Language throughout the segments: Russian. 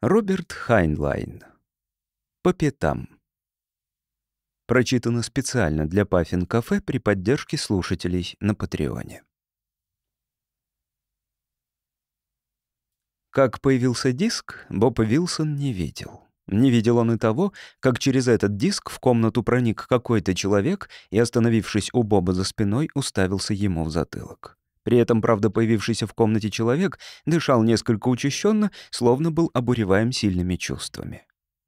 Роберт Хайнлайн. По пятам. Прочитано специально для Паффин Кафе при поддержке слушателей на Патреоне. Как появился диск, Боб Вилсон не видел. Не видел он и того, как через этот диск в комнату проник какой-то человек и, остановившись у Боба за спиной, уставился ему в затылок. При этом, правда, появившийся в комнате человек дышал несколько учащенно, словно был обуреваем сильными чувствами.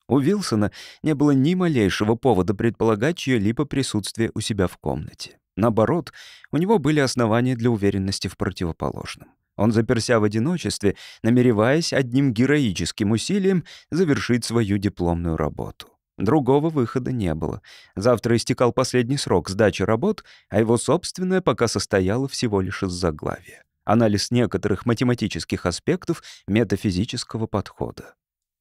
У Вилсона не было ни малейшего повода предполагать чье-либо присутствие у себя в комнате. Наоборот, у него были основания для уверенности в противоположном. Он заперся в одиночестве, намереваясь одним героическим усилием завершить свою дипломную работу. Другого выхода не было. Завтра истекал последний срок сдачи работ, а его собственное пока состояло всего лишь из заглавия. Анализ некоторых математических аспектов метафизического подхода.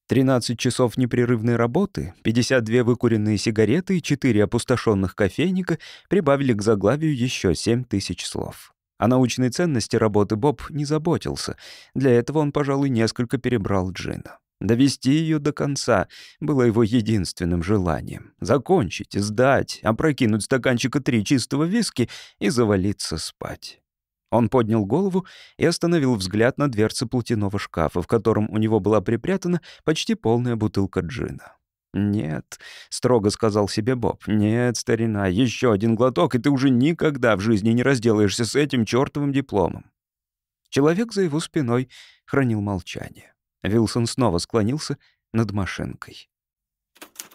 13 часов непрерывной работы, 52 выкуренные сигареты и 4 опустошенных кофейника прибавили к заглавию еще 7 тысяч слов. О научной ценности работы Боб не заботился. Для этого он, пожалуй, несколько перебрал джина. Довести ее до конца было его единственным желанием. Закончить, сдать, опрокинуть стаканчика три чистого виски и завалиться спать. Он поднял голову и остановил взгляд на дверце платяного шкафа, в котором у него была припрятана почти полная бутылка джина. «Нет», — строго сказал себе Боб, — «нет, старина, еще один глоток, и ты уже никогда в жизни не разделаешься с этим чертовым дипломом». Человек за его спиной хранил молчание. Вилсон снова склонился над машинкой.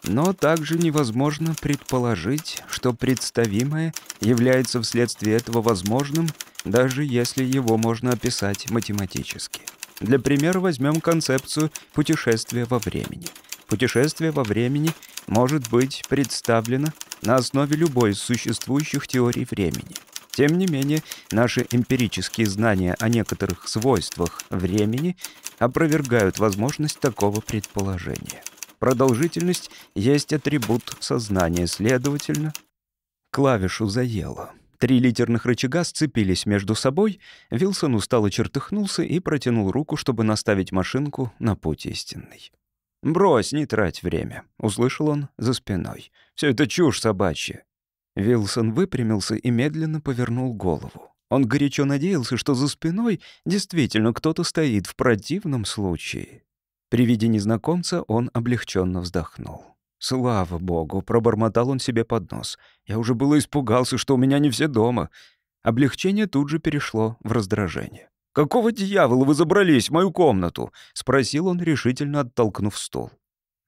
Но также невозможно предположить, что представимое является вследствие этого возможным, даже если его можно описать математически. Для примера возьмем концепцию путешествия во времени. Путешествие во времени может быть представлено на основе любой из существующих теорий времени — тем не менее, наши эмпирические знания о некоторых свойствах времени опровергают возможность такого предположения. Продолжительность есть атрибут сознания, следовательно, клавишу заело. Три литерных рычага сцепились между собой, Вилсон устало чертыхнулся и протянул руку, чтобы наставить машинку на путь истинный. «Брось, не трать время», — услышал он за спиной. «Все это чушь собачья. Вилсон выпрямился и медленно повернул голову. Он горячо надеялся, что за спиной действительно кто-то стоит в противном случае. При виде незнакомца он облегченно вздохнул. «Слава богу!» — пробормотал он себе под нос. «Я уже было испугался, что у меня не все дома». Облегчение тут же перешло в раздражение. «Какого дьявола вы забрались в мою комнату?» — спросил он, решительно оттолкнув стол.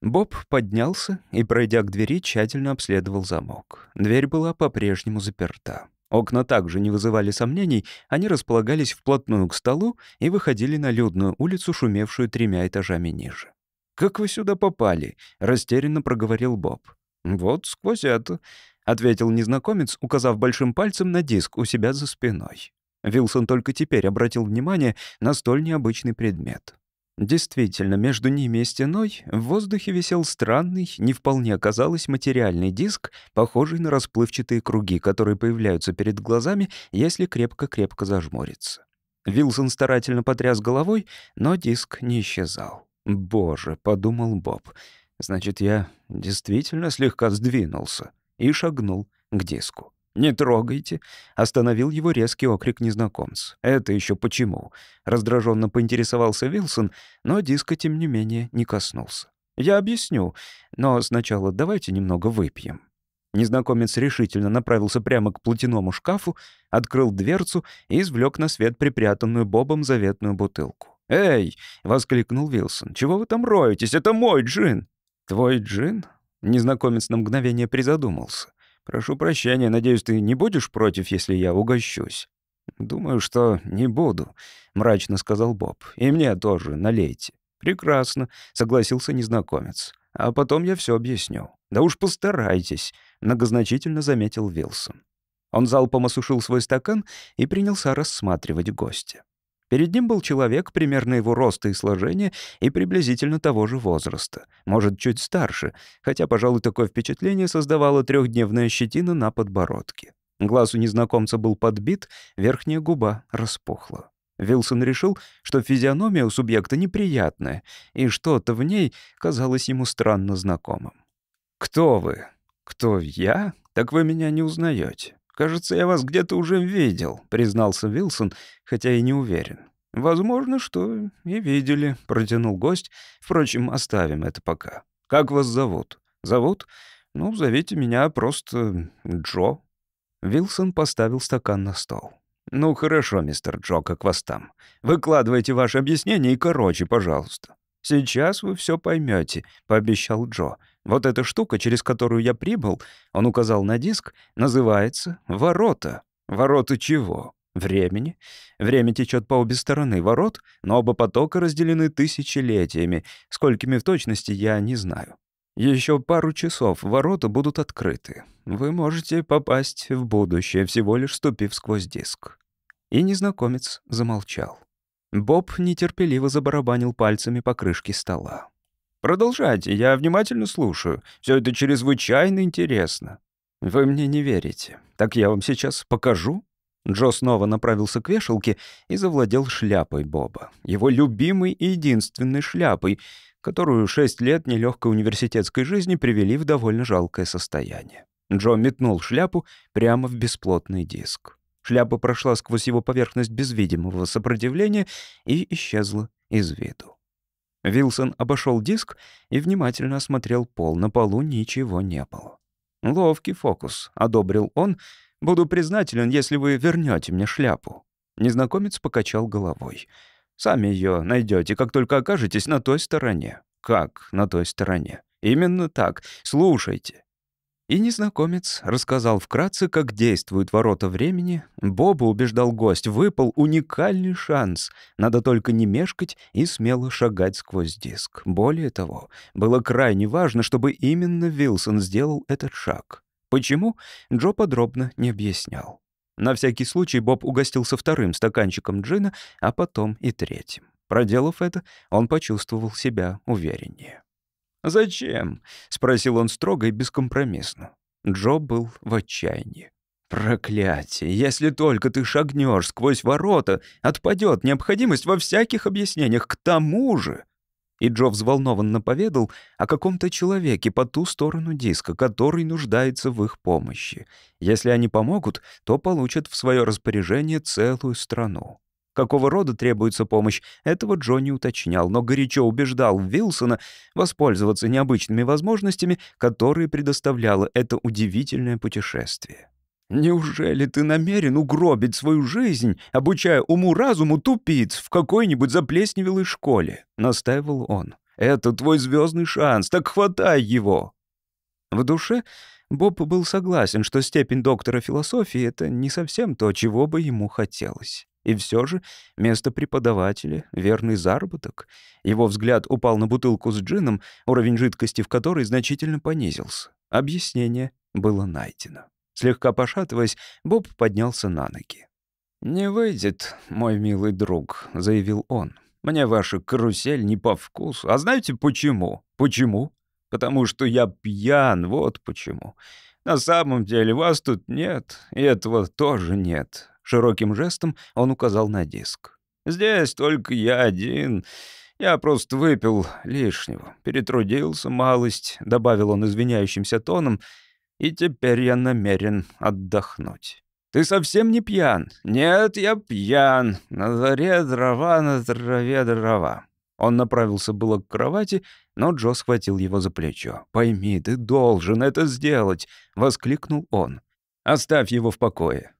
Боб поднялся и, пройдя к двери, тщательно обследовал замок. Дверь была по-прежнему заперта. Окна также не вызывали сомнений, они располагались вплотную к столу и выходили на людную улицу, шумевшую тремя этажами ниже. «Как вы сюда попали?» — растерянно проговорил Боб. «Вот сквозь это», — ответил незнакомец, указав большим пальцем на диск у себя за спиной. Вилсон только теперь обратил внимание на столь необычный предмет. Действительно, между ними и стеной в воздухе висел странный, не вполне казалось, материальный диск, похожий на расплывчатые круги, которые появляются перед глазами, если крепко-крепко зажмуриться. Вилсон старательно потряс головой, но диск не исчезал. «Боже», — подумал Боб, — «значит, я действительно слегка сдвинулся» и шагнул к диску. «Не трогайте!» — остановил его резкий окрик незнакомца. «Это еще почему?» — раздраженно поинтересовался Вилсон, но диска, тем не менее, не коснулся. «Я объясню, но сначала давайте немного выпьем». Незнакомец решительно направился прямо к платяному шкафу, открыл дверцу и извлек на свет припрятанную Бобом заветную бутылку. «Эй!» — воскликнул Вилсон. «Чего вы там роетесь? Это мой джин!» «Твой джин?» Незнакомец на мгновение призадумался. Прошу прощения, надеюсь, ты не будешь против, если я угощусь?» «Думаю, что не буду», — мрачно сказал Боб. «И мне тоже налейте». «Прекрасно», — согласился незнакомец. «А потом я все объясню». «Да уж постарайтесь», — многозначительно заметил Вилсон. Он залпом осушил свой стакан и принялся рассматривать гостя. Перед ним был человек примерно его роста и сложения и приблизительно того же возраста, может, чуть старше, хотя, пожалуй, такое впечатление создавала трехдневная щетина на подбородке. Глаз у незнакомца был подбит, верхняя губа распухла. Вилсон решил, что физиономия у субъекта неприятная, и что-то в ней казалось ему странно знакомым. «Кто вы? Кто я? Так вы меня не узнаете. «Кажется, я вас где-то уже видел», — признался Вилсон, хотя и не уверен. «Возможно, что и видели», — протянул гость. «Впрочем, оставим это пока. Как вас зовут?» «Зовут? Ну, зовите меня просто Джо». Вилсон поставил стакан на стол. «Ну хорошо, мистер Джо, как вас там? Выкладывайте ваше объяснение и короче, пожалуйста». «Сейчас вы все поймете, пообещал Джо. Вот эта штука, через которую я прибыл, он указал на диск, называется «Ворота». Ворота чего? Времени. Время течет по обе стороны ворот, но оба потока разделены тысячелетиями, сколькими в точности я не знаю. Еще пару часов ворота будут открыты. Вы можете попасть в будущее, всего лишь ступив сквозь диск». И незнакомец замолчал. Боб нетерпеливо забарабанил пальцами по крышке стола. Продолжайте, я внимательно слушаю. Все это чрезвычайно интересно. Вы мне не верите. Так я вам сейчас покажу. Джо снова направился к вешалке и завладел шляпой Боба. Его любимой и единственной шляпой, которую шесть лет нелегкой университетской жизни привели в довольно жалкое состояние. Джо метнул шляпу прямо в бесплотный диск. Шляпа прошла сквозь его поверхность без видимого сопротивления и исчезла из виду. Вилсон обошел диск и внимательно осмотрел пол. На полу ничего не было. «Ловкий фокус», — одобрил он. «Буду признателен, если вы вернете мне шляпу». Незнакомец покачал головой. «Сами ее найдете, как только окажетесь на той стороне». «Как на той стороне?» «Именно так. Слушайте. И незнакомец рассказал вкратце, как действуют ворота времени. Боба убеждал гость, выпал уникальный шанс. Надо только не мешкать и смело шагать сквозь диск. Более того, было крайне важно, чтобы именно Вилсон сделал этот шаг. Почему, Джо подробно не объяснял. На всякий случай Боб угостился вторым стаканчиком джина, а потом и третьим. Проделав это, он почувствовал себя увереннее. «Зачем?» — спросил он строго и бескомпромиссно. Джо был в отчаянии. «Проклятие! Если только ты шагнешь сквозь ворота, отпадет необходимость во всяких объяснениях. К тому же...» И Джо взволнованно поведал о каком-то человеке по ту сторону диска, который нуждается в их помощи. Если они помогут, то получат в свое распоряжение целую страну какого рода требуется помощь, этого Джо уточнял, но горячо убеждал Вилсона воспользоваться необычными возможностями, которые предоставляло это удивительное путешествие. «Неужели ты намерен угробить свою жизнь, обучая уму-разуму тупиц в какой-нибудь заплесневелой школе?» — настаивал он. «Это твой звездный шанс, так хватай его!» В душе Боб был согласен, что степень доктора философии — это не совсем то, чего бы ему хотелось. И все же место преподавателя — верный заработок. Его взгляд упал на бутылку с джином, уровень жидкости в которой значительно понизился. Объяснение было найдено. Слегка пошатываясь, Боб поднялся на ноги. «Не выйдет, мой милый друг», — заявил он. «Мне ваша карусель не по вкусу. А знаете почему? Почему? Потому что я пьян, вот почему. На самом деле вас тут нет, и этого тоже нет. Широким жестом он указал на диск. «Здесь только я один. Я просто выпил лишнего. Перетрудился малость», — добавил он извиняющимся тоном, «и теперь я намерен отдохнуть». «Ты совсем не пьян?» «Нет, я пьян. На заре дрова, на траве дрова». Он направился было к кровати, но Джо схватил его за плечо. «Пойми, ты должен это сделать!» — воскликнул он. «Оставь его в покое.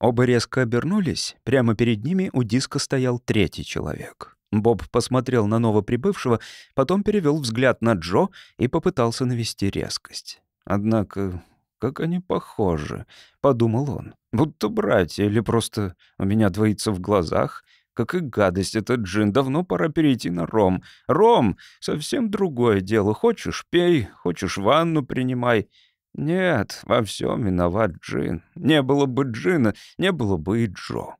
Оба резко обернулись. Прямо перед ними у диска стоял третий человек. Боб посмотрел на новоприбывшего, потом перевел взгляд на Джо и попытался навести резкость. «Однако, как они похожи», — подумал он. «Будто братья или просто у меня двоится в глазах. Как и гадость этот джин, давно пора перейти на ром. Ром — совсем другое дело. Хочешь — пей, хочешь — ванну принимай». Нет, во всем виноват Джин. Не было бы Джина, не было бы и Джо.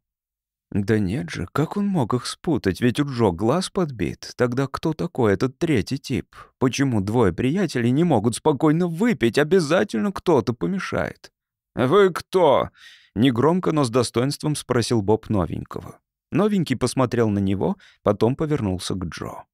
Да нет же, как он мог их спутать, ведь у Джо глаз подбит. Тогда кто такой этот третий тип? Почему двое приятелей не могут спокойно выпить? Обязательно кто-то помешает. «Вы кто?» — негромко, но с достоинством спросил Боб новенького. Новенький посмотрел на него, потом повернулся к Джо.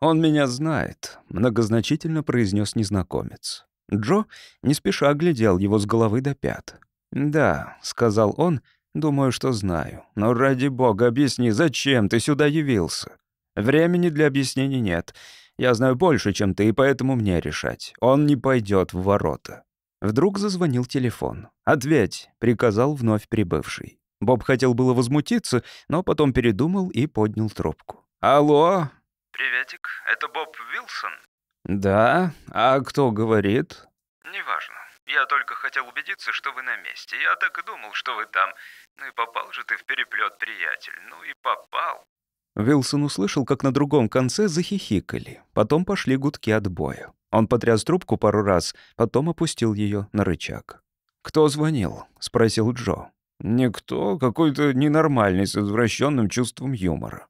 «Он меня знает», — многозначительно произнес незнакомец. Джо не спеша оглядел его с головы до пят. «Да», — сказал он, — «думаю, что знаю. Но ради бога, объясни, зачем ты сюда явился? Времени для объяснений нет. Я знаю больше, чем ты, и поэтому мне решать. Он не пойдет в ворота». Вдруг зазвонил телефон. «Ответь», — приказал вновь прибывший. Боб хотел было возмутиться, но потом передумал и поднял трубку. «Алло?» «Приветик, это Боб Вилсон?» «Да? А кто говорит?» «Неважно. Я только хотел убедиться, что вы на месте. Я так и думал, что вы там. Ну и попал же ты в переплет, приятель. Ну и попал». Вилсон услышал, как на другом конце захихикали. Потом пошли гудки отбоя. Он потряс трубку пару раз, потом опустил ее на рычаг. «Кто звонил?» — спросил Джо. «Никто. Какой-то ненормальный, с извращенным чувством юмора».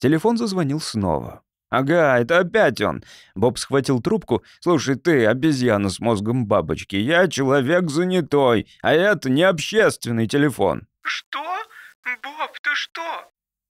Телефон зазвонил снова. «Ага, это опять он!» Боб схватил трубку. «Слушай, ты, обезьяна с мозгом бабочки, я человек занятой, а это не общественный телефон». «Что? Боб, ты что?»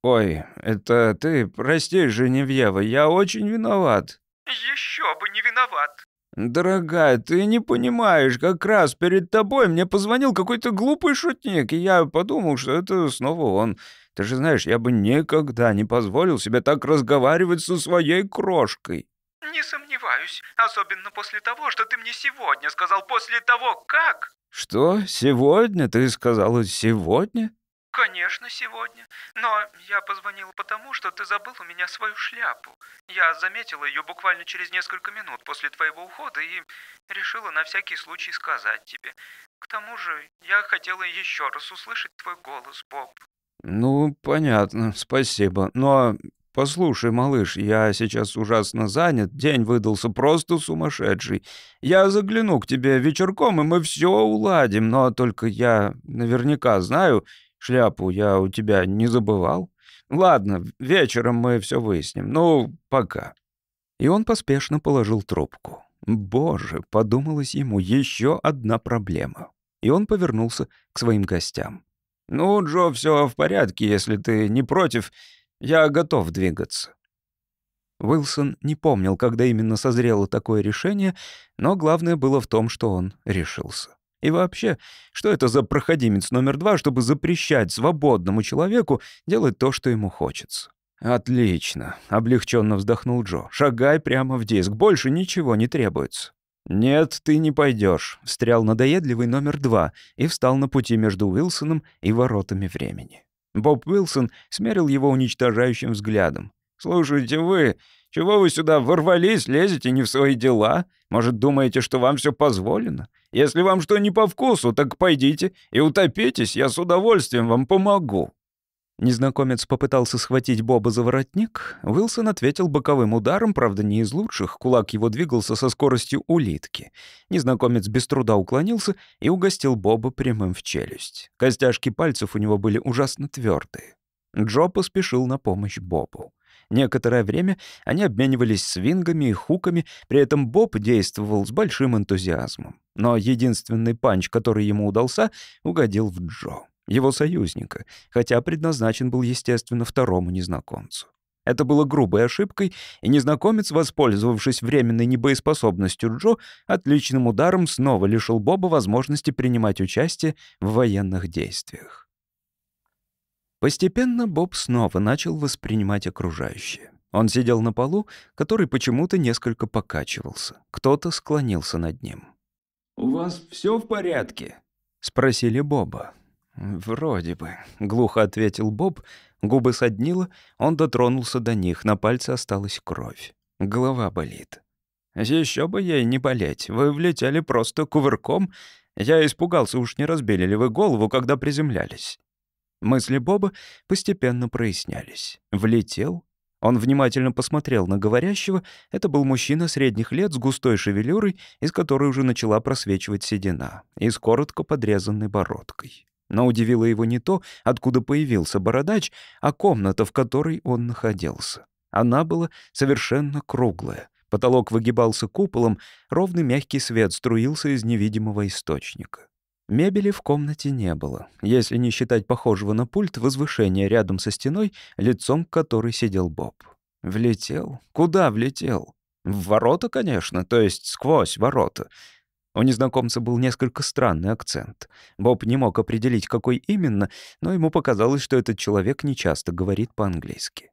«Ой, это ты, прости, Женевьева, я очень виноват». «Еще бы не виноват». «Дорогая, ты не понимаешь, как раз перед тобой мне позвонил какой-то глупый шутник, и я подумал, что это снова он. Ты же знаешь, я бы никогда не позволил себе так разговаривать со своей крошкой». «Не сомневаюсь, особенно после того, что ты мне сегодня сказал, после того, как...» «Что? Сегодня? Ты сказала сегодня?» «Конечно, сегодня. Но я позвонила потому, что ты забыл у меня свою шляпу. Я заметила ее буквально через несколько минут после твоего ухода и решила на всякий случай сказать тебе. К тому же я хотела еще раз услышать твой голос, Боб». «Ну, понятно, спасибо. Но ну, а послушай, малыш, я сейчас ужасно занят, день выдался просто сумасшедший. Я загляну к тебе вечерком, и мы все уладим, но только я наверняка знаю, шляпу я у тебя не забывал. Ладно, вечером мы все выясним. Ну, пока». И он поспешно положил трубку. «Боже», — подумалось ему, — «еще одна проблема». И он повернулся к своим гостям. «Ну, Джо, все в порядке, если ты не против. Я готов двигаться». Уилсон не помнил, когда именно созрело такое решение, но главное было в том, что он решился. И вообще, что это за проходимец номер два, чтобы запрещать свободному человеку делать то, что ему хочется? «Отлично», — облегченно вздохнул Джо. «Шагай прямо в диск, больше ничего не требуется». «Нет, ты не пойдешь», — встрял надоедливый номер два и встал на пути между Уилсоном и воротами времени. Боб Уилсон смерил его уничтожающим взглядом. «Слушайте вы, чего вы сюда ворвались, лезете не в свои дела? Может, думаете, что вам все позволено? Если вам что не по вкусу, так пойдите и утопитесь, я с удовольствием вам помогу». Незнакомец попытался схватить Боба за воротник. Уилсон ответил боковым ударом, правда, не из лучших. Кулак его двигался со скоростью улитки. Незнакомец без труда уклонился и угостил Боба прямым в челюсть. Костяшки пальцев у него были ужасно твердые. Джо поспешил на помощь Бобу. Некоторое время они обменивались свингами и хуками, при этом Боб действовал с большим энтузиазмом. Но единственный панч, который ему удался, угодил в Джо его союзника, хотя предназначен был, естественно, второму незнакомцу. Это было грубой ошибкой, и незнакомец, воспользовавшись временной небоеспособностью Джо, отличным ударом снова лишил Боба возможности принимать участие в военных действиях. Постепенно Боб снова начал воспринимать окружающее. Он сидел на полу, который почему-то несколько покачивался. Кто-то склонился над ним. «У вас все в порядке?» — спросили Боба. «Вроде бы», — глухо ответил Боб. Губы соднило, он дотронулся до них, на пальце осталась кровь. Голова болит. Еще бы ей не болеть, вы влетели просто кувырком. Я испугался, уж не разбили ли вы голову, когда приземлялись». Мысли Боба постепенно прояснялись. «Влетел?» Он внимательно посмотрел на говорящего. Это был мужчина средних лет с густой шевелюрой, из которой уже начала просвечивать седина, и с коротко подрезанной бородкой. Но удивило его не то, откуда появился бородач, а комната, в которой он находился. Она была совершенно круглая. Потолок выгибался куполом, ровный мягкий свет струился из невидимого источника. Мебели в комнате не было, если не считать похожего на пульт возвышения рядом со стеной, лицом к которой сидел Боб. Влетел? Куда влетел? В ворота, конечно, то есть сквозь ворота. У незнакомца был несколько странный акцент. Боб не мог определить, какой именно, но ему показалось, что этот человек нечасто говорит по-английски.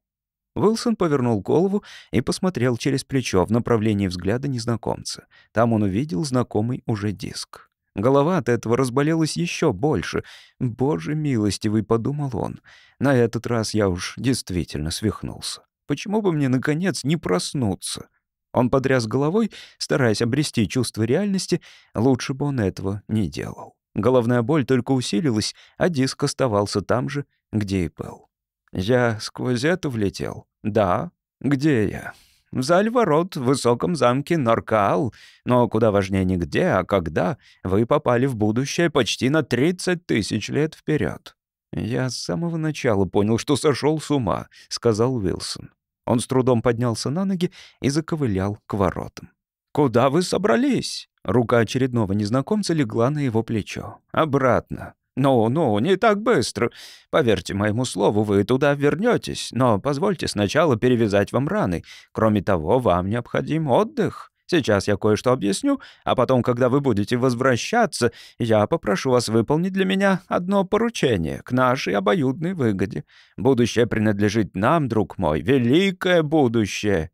Уилсон повернул голову и посмотрел через плечо в направлении взгляда незнакомца. Там он увидел знакомый уже диск. Голова от этого разболелась еще больше. «Боже милостивый», — подумал он, — «на этот раз я уж действительно свихнулся. Почему бы мне, наконец, не проснуться?» Он потряс головой, стараясь обрести чувство реальности, лучше бы он этого не делал. Головная боль только усилилась, а диск оставался там же, где и был. «Я сквозь это влетел?» «Да. Где я?» «В зале ворот в высоком замке Норкаал. Но куда важнее не где, а когда вы попали в будущее почти на 30 тысяч лет вперед. «Я с самого начала понял, что сошел с ума», — сказал Уилсон. Он с трудом поднялся на ноги и заковылял к воротам. «Куда вы собрались?» Рука очередного незнакомца легла на его плечо. «Обратно. «Ну, ну, не так быстро. Поверьте моему слову, вы туда вернетесь, но позвольте сначала перевязать вам раны. Кроме того, вам необходим отдых». Сейчас я кое-что объясню, а потом, когда вы будете возвращаться, я попрошу вас выполнить для меня одно поручение к нашей обоюдной выгоде. Будущее принадлежит нам, друг мой, великое будущее».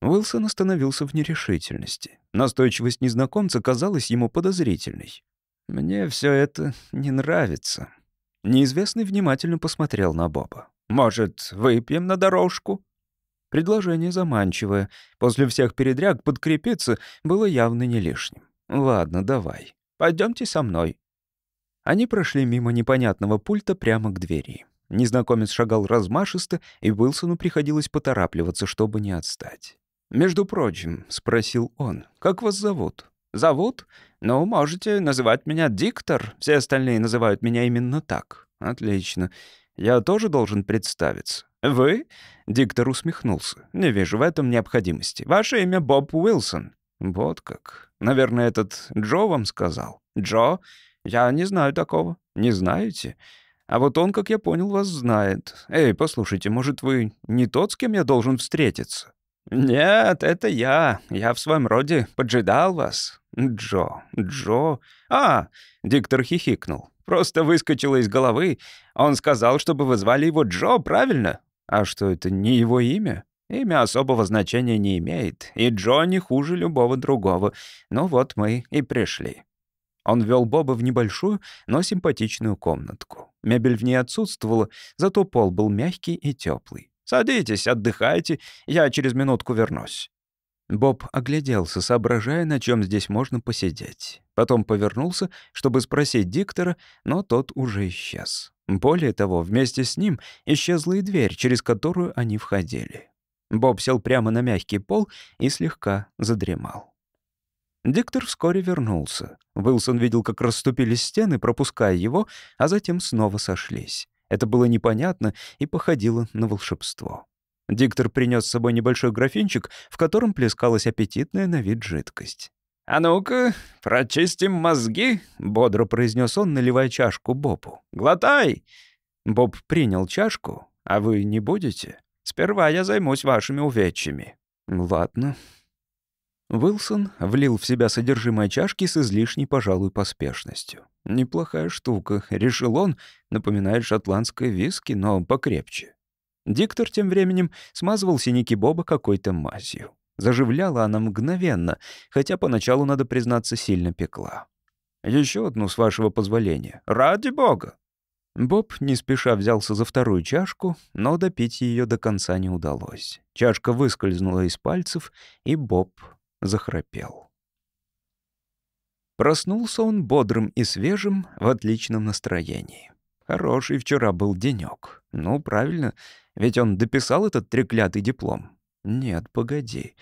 Уилсон остановился в нерешительности. Настойчивость незнакомца казалась ему подозрительной. «Мне все это не нравится». Неизвестный внимательно посмотрел на Боба. «Может, выпьем на дорожку?» Предложение заманчивое. После всех передряг подкрепиться было явно не лишним. «Ладно, давай. Пойдемте со мной». Они прошли мимо непонятного пульта прямо к двери. Незнакомец шагал размашисто, и Уилсону приходилось поторапливаться, чтобы не отстать. «Между прочим», — спросил он, — «как вас зовут?» «Зовут? Ну, можете называть меня Диктор. Все остальные называют меня именно так». «Отлично. Я тоже должен представиться». «Вы?» — диктор усмехнулся. «Не вижу в этом необходимости. Ваше имя Боб Уилсон». «Вот как. Наверное, этот Джо вам сказал». «Джо? Я не знаю такого». «Не знаете?» «А вот он, как я понял, вас знает. Эй, послушайте, может, вы не тот, с кем я должен встретиться?» «Нет, это я. Я в своем роде поджидал вас». «Джо, Джо...» «А!» — диктор хихикнул. «Просто выскочило из головы. Он сказал, чтобы вы звали его Джо, правильно? А что, это не его имя? Имя особого значения не имеет, и Джонни хуже любого другого. Ну вот мы и пришли. Он вел Боба в небольшую, но симпатичную комнатку. Мебель в ней отсутствовала, зато пол был мягкий и теплый. «Садитесь, отдыхайте, я через минутку вернусь». Боб огляделся, соображая, на чем здесь можно посидеть. Потом повернулся, чтобы спросить диктора, но тот уже исчез. Более того, вместе с ним исчезла и дверь, через которую они входили. Боб сел прямо на мягкий пол и слегка задремал. Диктор вскоре вернулся. Уилсон видел, как расступились стены, пропуская его, а затем снова сошлись. Это было непонятно и походило на волшебство. Диктор принес с собой небольшой графинчик, в котором плескалась аппетитная на вид жидкость. «А ну-ка, прочистим мозги», — бодро произнес он, наливая чашку Бобу. «Глотай!» Боб принял чашку. «А вы не будете? Сперва я займусь вашими увечьями». «Ладно». Уилсон влил в себя содержимое чашки с излишней, пожалуй, поспешностью. «Неплохая штука», — решил он, напоминает шотландское виски, но покрепче. Диктор тем временем смазывал синяки Боба какой-то мазью. Заживляла она мгновенно, хотя поначалу, надо признаться, сильно пекла. Еще одну, с вашего позволения. Ради бога!» Боб не спеша взялся за вторую чашку, но допить ее до конца не удалось. Чашка выскользнула из пальцев, и Боб захрапел. Проснулся он бодрым и свежим, в отличном настроении. Хороший вчера был денек. Ну, правильно, ведь он дописал этот треклятый диплом. Нет, погоди.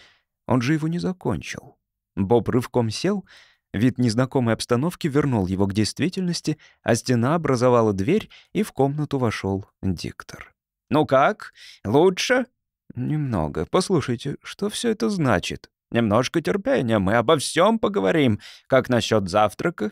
Он же его не закончил. Боб рывком сел, вид незнакомой обстановки вернул его к действительности, а стена образовала дверь, и в комнату вошел диктор. «Ну как? Лучше?» «Немного. Послушайте, что все это значит?» «Немножко терпения, мы обо всем поговорим. Как насчет завтрака?»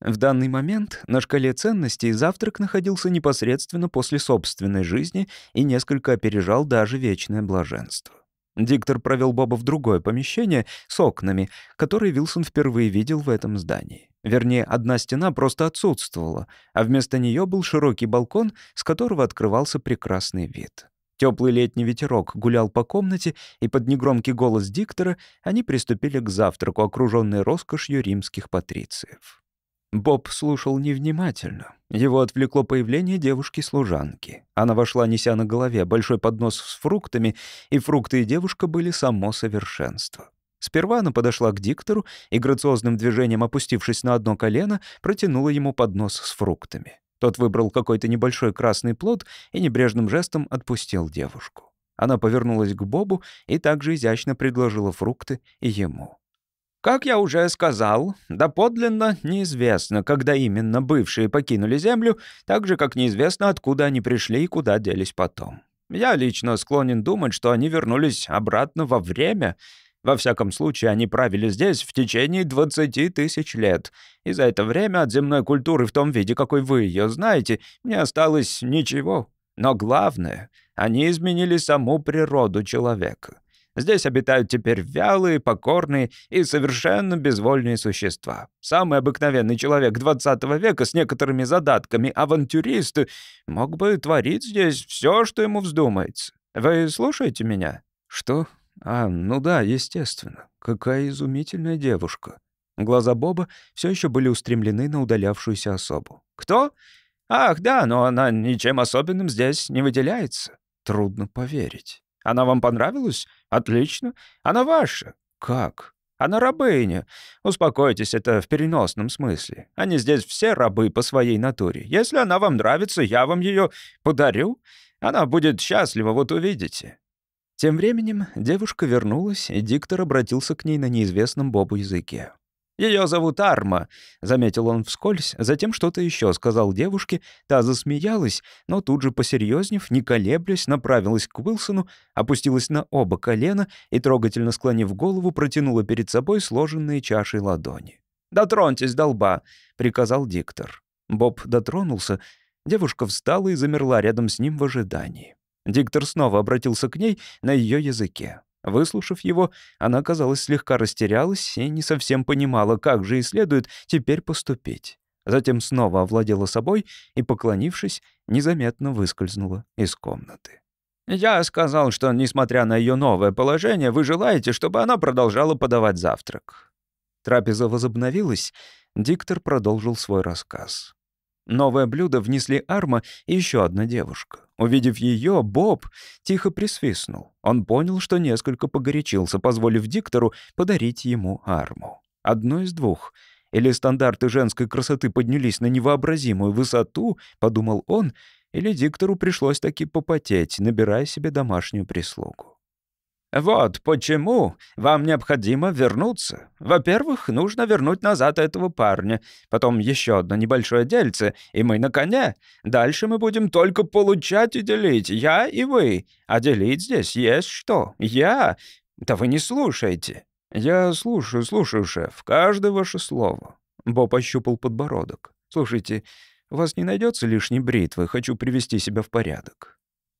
В данный момент на шкале ценностей завтрак находился непосредственно после собственной жизни и несколько опережал даже вечное блаженство. Диктор провел Боба в другое помещение с окнами, которые Вилсон впервые видел в этом здании. Вернее, одна стена просто отсутствовала, а вместо нее был широкий балкон, с которого открывался прекрасный вид. Теплый летний ветерок гулял по комнате, и под негромкий голос диктора они приступили к завтраку, окруженной роскошью римских патрициев. Боб слушал невнимательно. Его отвлекло появление девушки-служанки. Она вошла, неся на голове большой поднос с фруктами, и фрукты и девушка были само совершенство. Сперва она подошла к диктору и, грациозным движением опустившись на одно колено, протянула ему поднос с фруктами. Тот выбрал какой-то небольшой красный плод и небрежным жестом отпустил девушку. Она повернулась к Бобу и также изящно предложила фрукты и ему. Как я уже сказал, доподлинно неизвестно, когда именно бывшие покинули Землю, так же, как неизвестно, откуда они пришли и куда делись потом. Я лично склонен думать, что они вернулись обратно во время. Во всяком случае, они правили здесь в течение 20 тысяч лет. И за это время от земной культуры в том виде, какой вы ее знаете, не осталось ничего. Но главное, они изменили саму природу человека. Здесь обитают теперь вялые, покорные и совершенно безвольные существа. Самый обыкновенный человек XX века с некоторыми задатками авантюрист мог бы творить здесь все, что ему вздумается. Вы слушаете меня? Что? А, ну да, естественно. Какая изумительная девушка. Глаза Боба все еще были устремлены на удалявшуюся особу. Кто? Ах, да, но она ничем особенным здесь не выделяется. Трудно поверить. Она вам понравилась? Отлично. Она ваша? Как? Она рабыня. Успокойтесь, это в переносном смысле. Они здесь все рабы по своей натуре. Если она вам нравится, я вам ее подарю. Она будет счастлива, вот увидите». Тем временем девушка вернулась, и диктор обратился к ней на неизвестном Бобу языке. «Ее зовут Арма», — заметил он вскользь, затем что-то еще сказал девушке, та засмеялась, но тут же, посерьезнев, не колеблясь, направилась к Уилсону, опустилась на оба колена и, трогательно склонив голову, протянула перед собой сложенные чашей ладони. «Дотроньтесь, долба», — приказал диктор. Боб дотронулся, девушка встала и замерла рядом с ним в ожидании. Диктор снова обратился к ней на ее языке. Выслушав его, она, казалось, слегка растерялась и не совсем понимала, как же и следует теперь поступить. Затем снова овладела собой и, поклонившись, незаметно выскользнула из комнаты. «Я сказал, что, несмотря на ее новое положение, вы желаете, чтобы она продолжала подавать завтрак». Трапеза возобновилась, диктор продолжил свой рассказ. Новое блюдо внесли Арма и еще одна девушка. Увидев ее, Боб тихо присвистнул. Он понял, что несколько погорячился, позволив диктору подарить ему арму. Одно из двух. Или стандарты женской красоты поднялись на невообразимую высоту, подумал он, или диктору пришлось таки попотеть, набирая себе домашнюю прислугу. Вот почему вам необходимо вернуться. Во-первых, нужно вернуть назад этого парня. Потом еще одно небольшое дельце, и мы на коне. Дальше мы будем только получать и делить, я и вы. А делить здесь есть что? Я? Да вы не слушаете. Я слушаю, слушаю, шеф, каждое ваше слово. Боб пощупал подбородок. Слушайте, у вас не найдется лишней бритвы, хочу привести себя в порядок.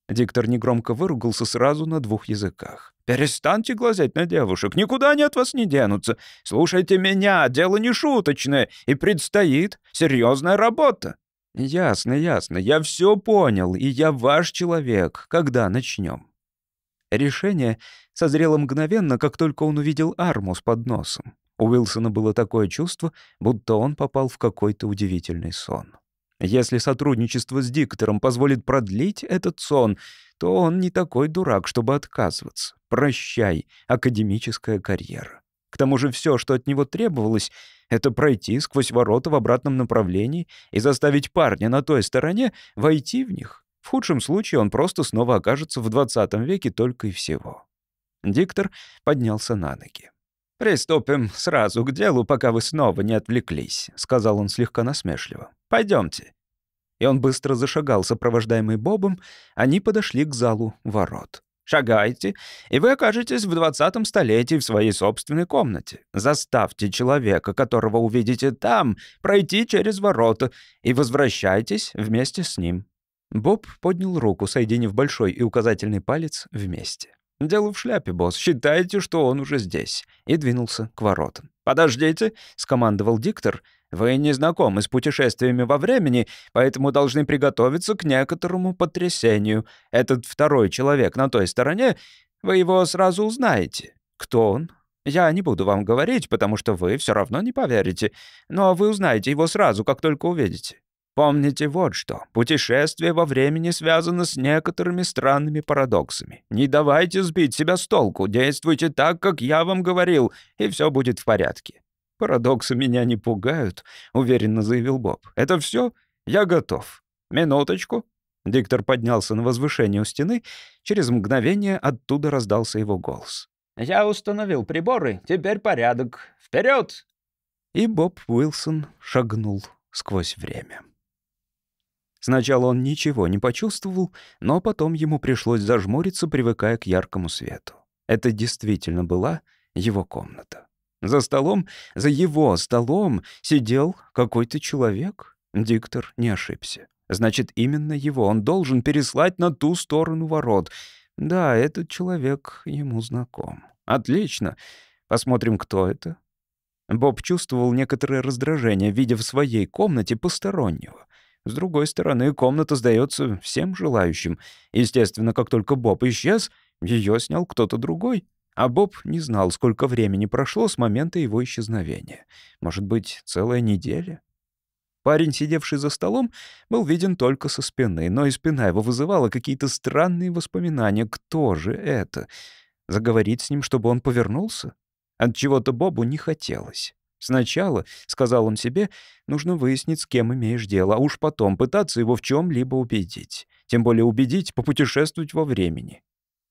Диктор негромко выругался сразу на двух языках. «Перестаньте глазеть на девушек, никуда они от вас не денутся. Слушайте меня, дело не шуточное, и предстоит серьезная работа». «Ясно, ясно, я все понял, и я ваш человек. Когда начнем?» Решение созрело мгновенно, как только он увидел арму с подносом. У Уилсона было такое чувство, будто он попал в какой-то удивительный сон. Если сотрудничество с диктором позволит продлить этот сон, то он не такой дурак, чтобы отказываться. Прощай, академическая карьера. К тому же все, что от него требовалось, это пройти сквозь ворота в обратном направлении и заставить парня на той стороне войти в них. В худшем случае он просто снова окажется в 20 веке только и всего. Диктор поднялся на ноги. «Приступим сразу к делу, пока вы снова не отвлеклись», — сказал он слегка насмешливо. Пойдемте. И он быстро зашагал, сопровождаемый Бобом. Они подошли к залу ворот. «Шагайте, и вы окажетесь в двадцатом столетии в своей собственной комнате. Заставьте человека, которого увидите там, пройти через ворота, и возвращайтесь вместе с ним». Боб поднял руку, соединив большой и указательный палец вместе. «Дело в шляпе, босс. Считайте, что он уже здесь». И двинулся к воротам. «Подождите», — скомандовал диктор. «Вы не знакомы с путешествиями во времени, поэтому должны приготовиться к некоторому потрясению. Этот второй человек на той стороне, вы его сразу узнаете. Кто он? Я не буду вам говорить, потому что вы все равно не поверите. Но вы узнаете его сразу, как только увидите. Помните вот что. Путешествие во времени связано с некоторыми странными парадоксами. Не давайте сбить себя с толку, действуйте так, как я вам говорил, и все будет в порядке. «Парадоксы меня не пугают», — уверенно заявил Боб. «Это все? Я готов. Минуточку». Диктор поднялся на возвышение у стены. Через мгновение оттуда раздался его голос. «Я установил приборы. Теперь порядок. Вперед!» И Боб Уилсон шагнул сквозь время. Сначала он ничего не почувствовал, но потом ему пришлось зажмуриться, привыкая к яркому свету. Это действительно была его комната. За столом, за его столом сидел какой-то человек. Диктор не ошибся. Значит, именно его он должен переслать на ту сторону ворот. Да, этот человек ему знаком. Отлично. Посмотрим, кто это. Боб чувствовал некоторое раздражение, видя в своей комнате постороннего. С другой стороны, комната сдается всем желающим. Естественно, как только Боб исчез, ее снял кто-то другой. А Боб не знал, сколько времени прошло с момента его исчезновения. Может быть, целая неделя? Парень, сидевший за столом, был виден только со спины, но и спина его вызывала какие-то странные воспоминания. Кто же это? Заговорить с ним, чтобы он повернулся? От чего-то Бобу не хотелось. «Сначала», — сказал он себе, — «нужно выяснить, с кем имеешь дело, а уж потом пытаться его в чем либо убедить. Тем более убедить попутешествовать во времени».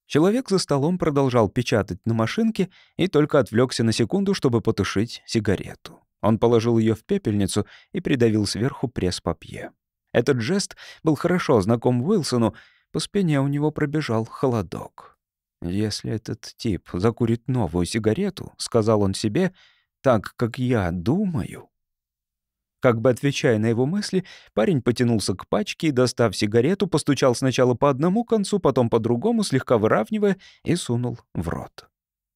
Человек за столом продолжал печатать на машинке и только отвлекся на секунду, чтобы потушить сигарету. Он положил ее в пепельницу и придавил сверху пресс-папье. Этот жест был хорошо знаком Уилсону, по спине у него пробежал холодок. «Если этот тип закурит новую сигарету», — сказал он себе, — так, как я думаю». Как бы отвечая на его мысли, парень потянулся к пачке и, достав сигарету, постучал сначала по одному концу, потом по другому, слегка выравнивая, и сунул в рот.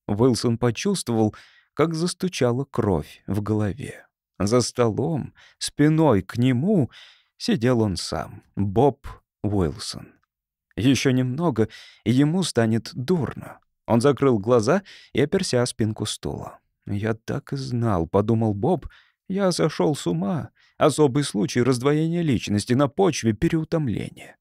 Уилсон почувствовал, как застучала кровь в голове. За столом, спиной к нему, сидел он сам, Боб Уилсон. Еще немного, и ему станет дурно. Он закрыл глаза и оперся о спинку стула. «Я так и знал», — подумал Боб. «Я сошел с ума. Особый случай раздвоения личности на почве переутомления».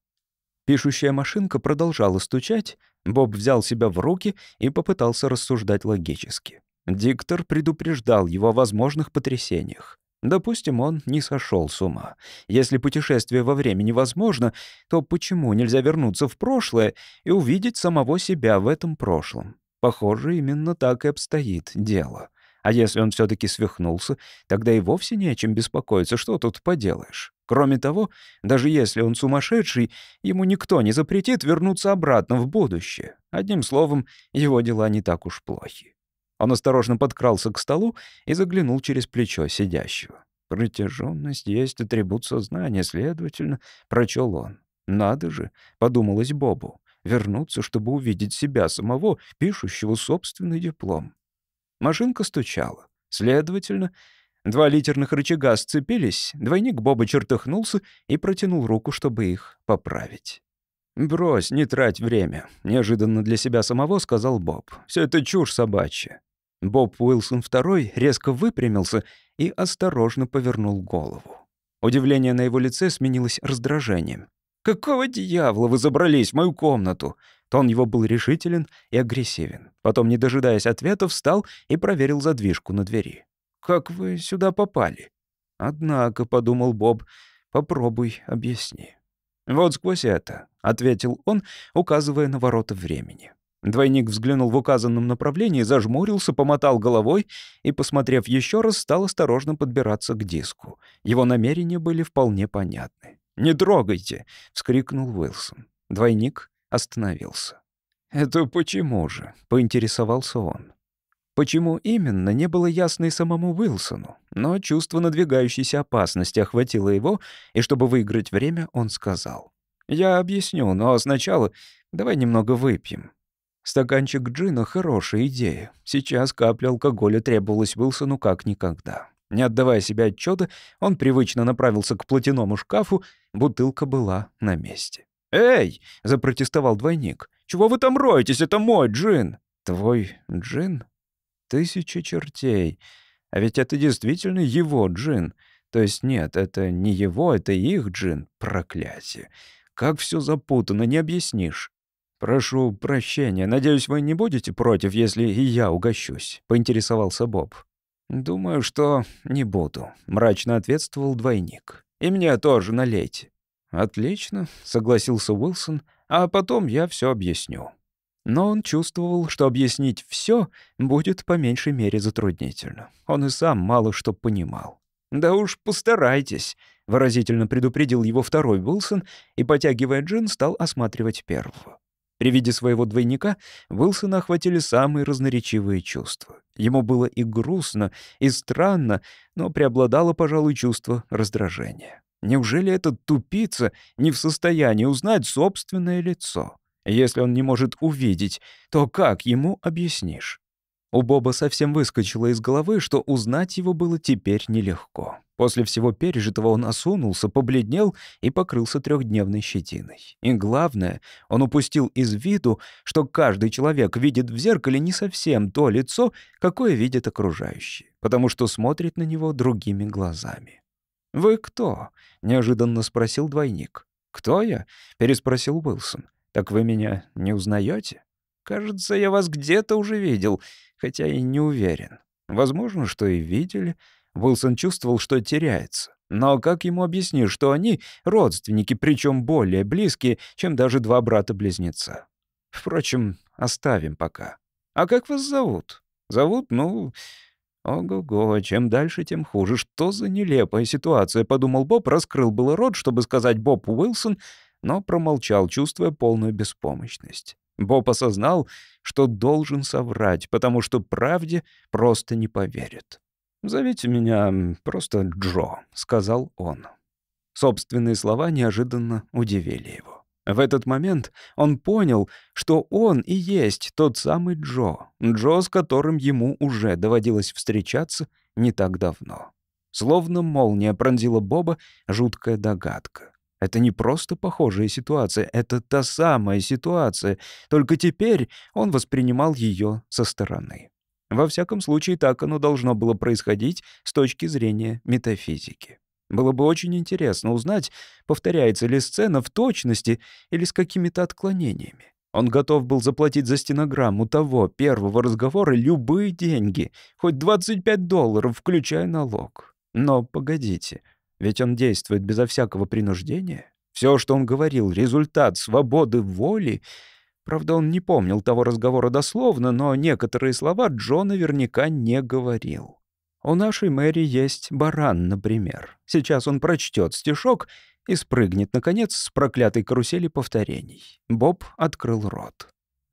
Пишущая машинка продолжала стучать. Боб взял себя в руки и попытался рассуждать логически. Диктор предупреждал его о возможных потрясениях. Допустим, он не сошел с ума. Если путешествие во времени возможно, то почему нельзя вернуться в прошлое и увидеть самого себя в этом прошлом? Похоже, именно так и обстоит дело. А если он все-таки свихнулся, тогда и вовсе не о чем беспокоиться, что тут поделаешь. Кроме того, даже если он сумасшедший, ему никто не запретит вернуться обратно в будущее. Одним словом, его дела не так уж плохи. Он осторожно подкрался к столу и заглянул через плечо сидящего. «Протяженность есть атрибут сознания, следовательно», — прочел он. «Надо же», — подумалось Бобу вернуться, чтобы увидеть себя самого, пишущего собственный диплом. Машинка стучала. Следовательно, два литерных рычага сцепились, двойник Боба чертыхнулся и протянул руку, чтобы их поправить. «Брось, не трать время», — неожиданно для себя самого сказал Боб. Все это чушь собачья». Боб Уилсон II резко выпрямился и осторожно повернул голову. Удивление на его лице сменилось раздражением. «Какого дьявола вы забрались в мою комнату?» Тон его был решителен и агрессивен. Потом, не дожидаясь ответа, встал и проверил задвижку на двери. «Как вы сюда попали?» «Однако», — подумал Боб, — «попробуй объясни». «Вот сквозь это», — ответил он, указывая на ворота времени. Двойник взглянул в указанном направлении, зажмурился, помотал головой и, посмотрев еще раз, стал осторожно подбираться к диску. Его намерения были вполне понятны. Не трогайте!» — вскрикнул Уилсон. Двойник остановился. «Это почему же?» — поинтересовался он. Почему именно, не было ясно и самому Уилсону, но чувство надвигающейся опасности охватило его, и чтобы выиграть время, он сказал. «Я объясню, но сначала давай немного выпьем». Стаканчик джина — хорошая идея. Сейчас капля алкоголя требовалась Уилсону как никогда. Не отдавая себе отчёта, он привычно направился к платяному шкафу, бутылка была на месте. «Эй!» — запротестовал двойник. «Чего вы там роетесь? Это мой джин!» «Твой джин? Тысяча чертей. А ведь это действительно его джин. То есть нет, это не его, это их джин. Проклятие. Как все запутано, не объяснишь. Прошу прощения, надеюсь, вы не будете против, если и я угощусь», — поинтересовался Боб. «Думаю, что не буду», — мрачно ответствовал двойник. «И мне тоже налейте». «Отлично», — согласился Уилсон, «а потом я все объясню». Но он чувствовал, что объяснить все будет по меньшей мере затруднительно. Он и сам мало что понимал. «Да уж постарайтесь», — выразительно предупредил его второй Уилсон и, потягивая джин, стал осматривать первого. При виде своего двойника Уилсона охватили самые разноречивые чувства. Ему было и грустно, и странно, но преобладало, пожалуй, чувство раздражения. Неужели этот тупица не в состоянии узнать собственное лицо? Если он не может увидеть, то как ему объяснишь? У Боба совсем выскочило из головы, что узнать его было теперь нелегко. После всего пережитого он осунулся, побледнел и покрылся трехдневной щетиной. И главное, он упустил из виду, что каждый человек видит в зеркале не совсем то лицо, какое видят окружающие, потому что смотрит на него другими глазами. «Вы кто?» — неожиданно спросил двойник. «Кто я?» — переспросил Уилсон. «Так вы меня не узнаете? «Кажется, я вас где-то уже видел», хотя и не уверен. Возможно, что и видели. Уилсон чувствовал, что теряется. Но как ему объяснить, что они — родственники, причем более близкие, чем даже два брата-близнеца? Впрочем, оставим пока. А как вас зовут? Зовут, ну... Ого-го, чем дальше, тем хуже. Что за нелепая ситуация, подумал Боб, раскрыл было рот, чтобы сказать Боб Уилсон, но промолчал, чувствуя полную беспомощность. Боб осознал, что должен соврать, потому что правде просто не поверит. «Зовите меня просто Джо», — сказал он. Собственные слова неожиданно удивили его. В этот момент он понял, что он и есть тот самый Джо, Джо, с которым ему уже доводилось встречаться не так давно. Словно молния пронзила Боба жуткая догадка. Это не просто похожая ситуация, это та самая ситуация, только теперь он воспринимал ее со стороны. Во всяком случае, так оно должно было происходить с точки зрения метафизики. Было бы очень интересно узнать, повторяется ли сцена в точности или с какими-то отклонениями. Он готов был заплатить за стенограмму того первого разговора любые деньги, хоть 25 долларов, включая налог. Но погодите — ведь он действует безо всякого принуждения. Все, что он говорил, — результат свободы воли. Правда, он не помнил того разговора дословно, но некоторые слова Джо наверняка не говорил. У нашей Мэри есть баран, например. Сейчас он прочтет стишок и спрыгнет, наконец, с проклятой карусели повторений. Боб открыл рот.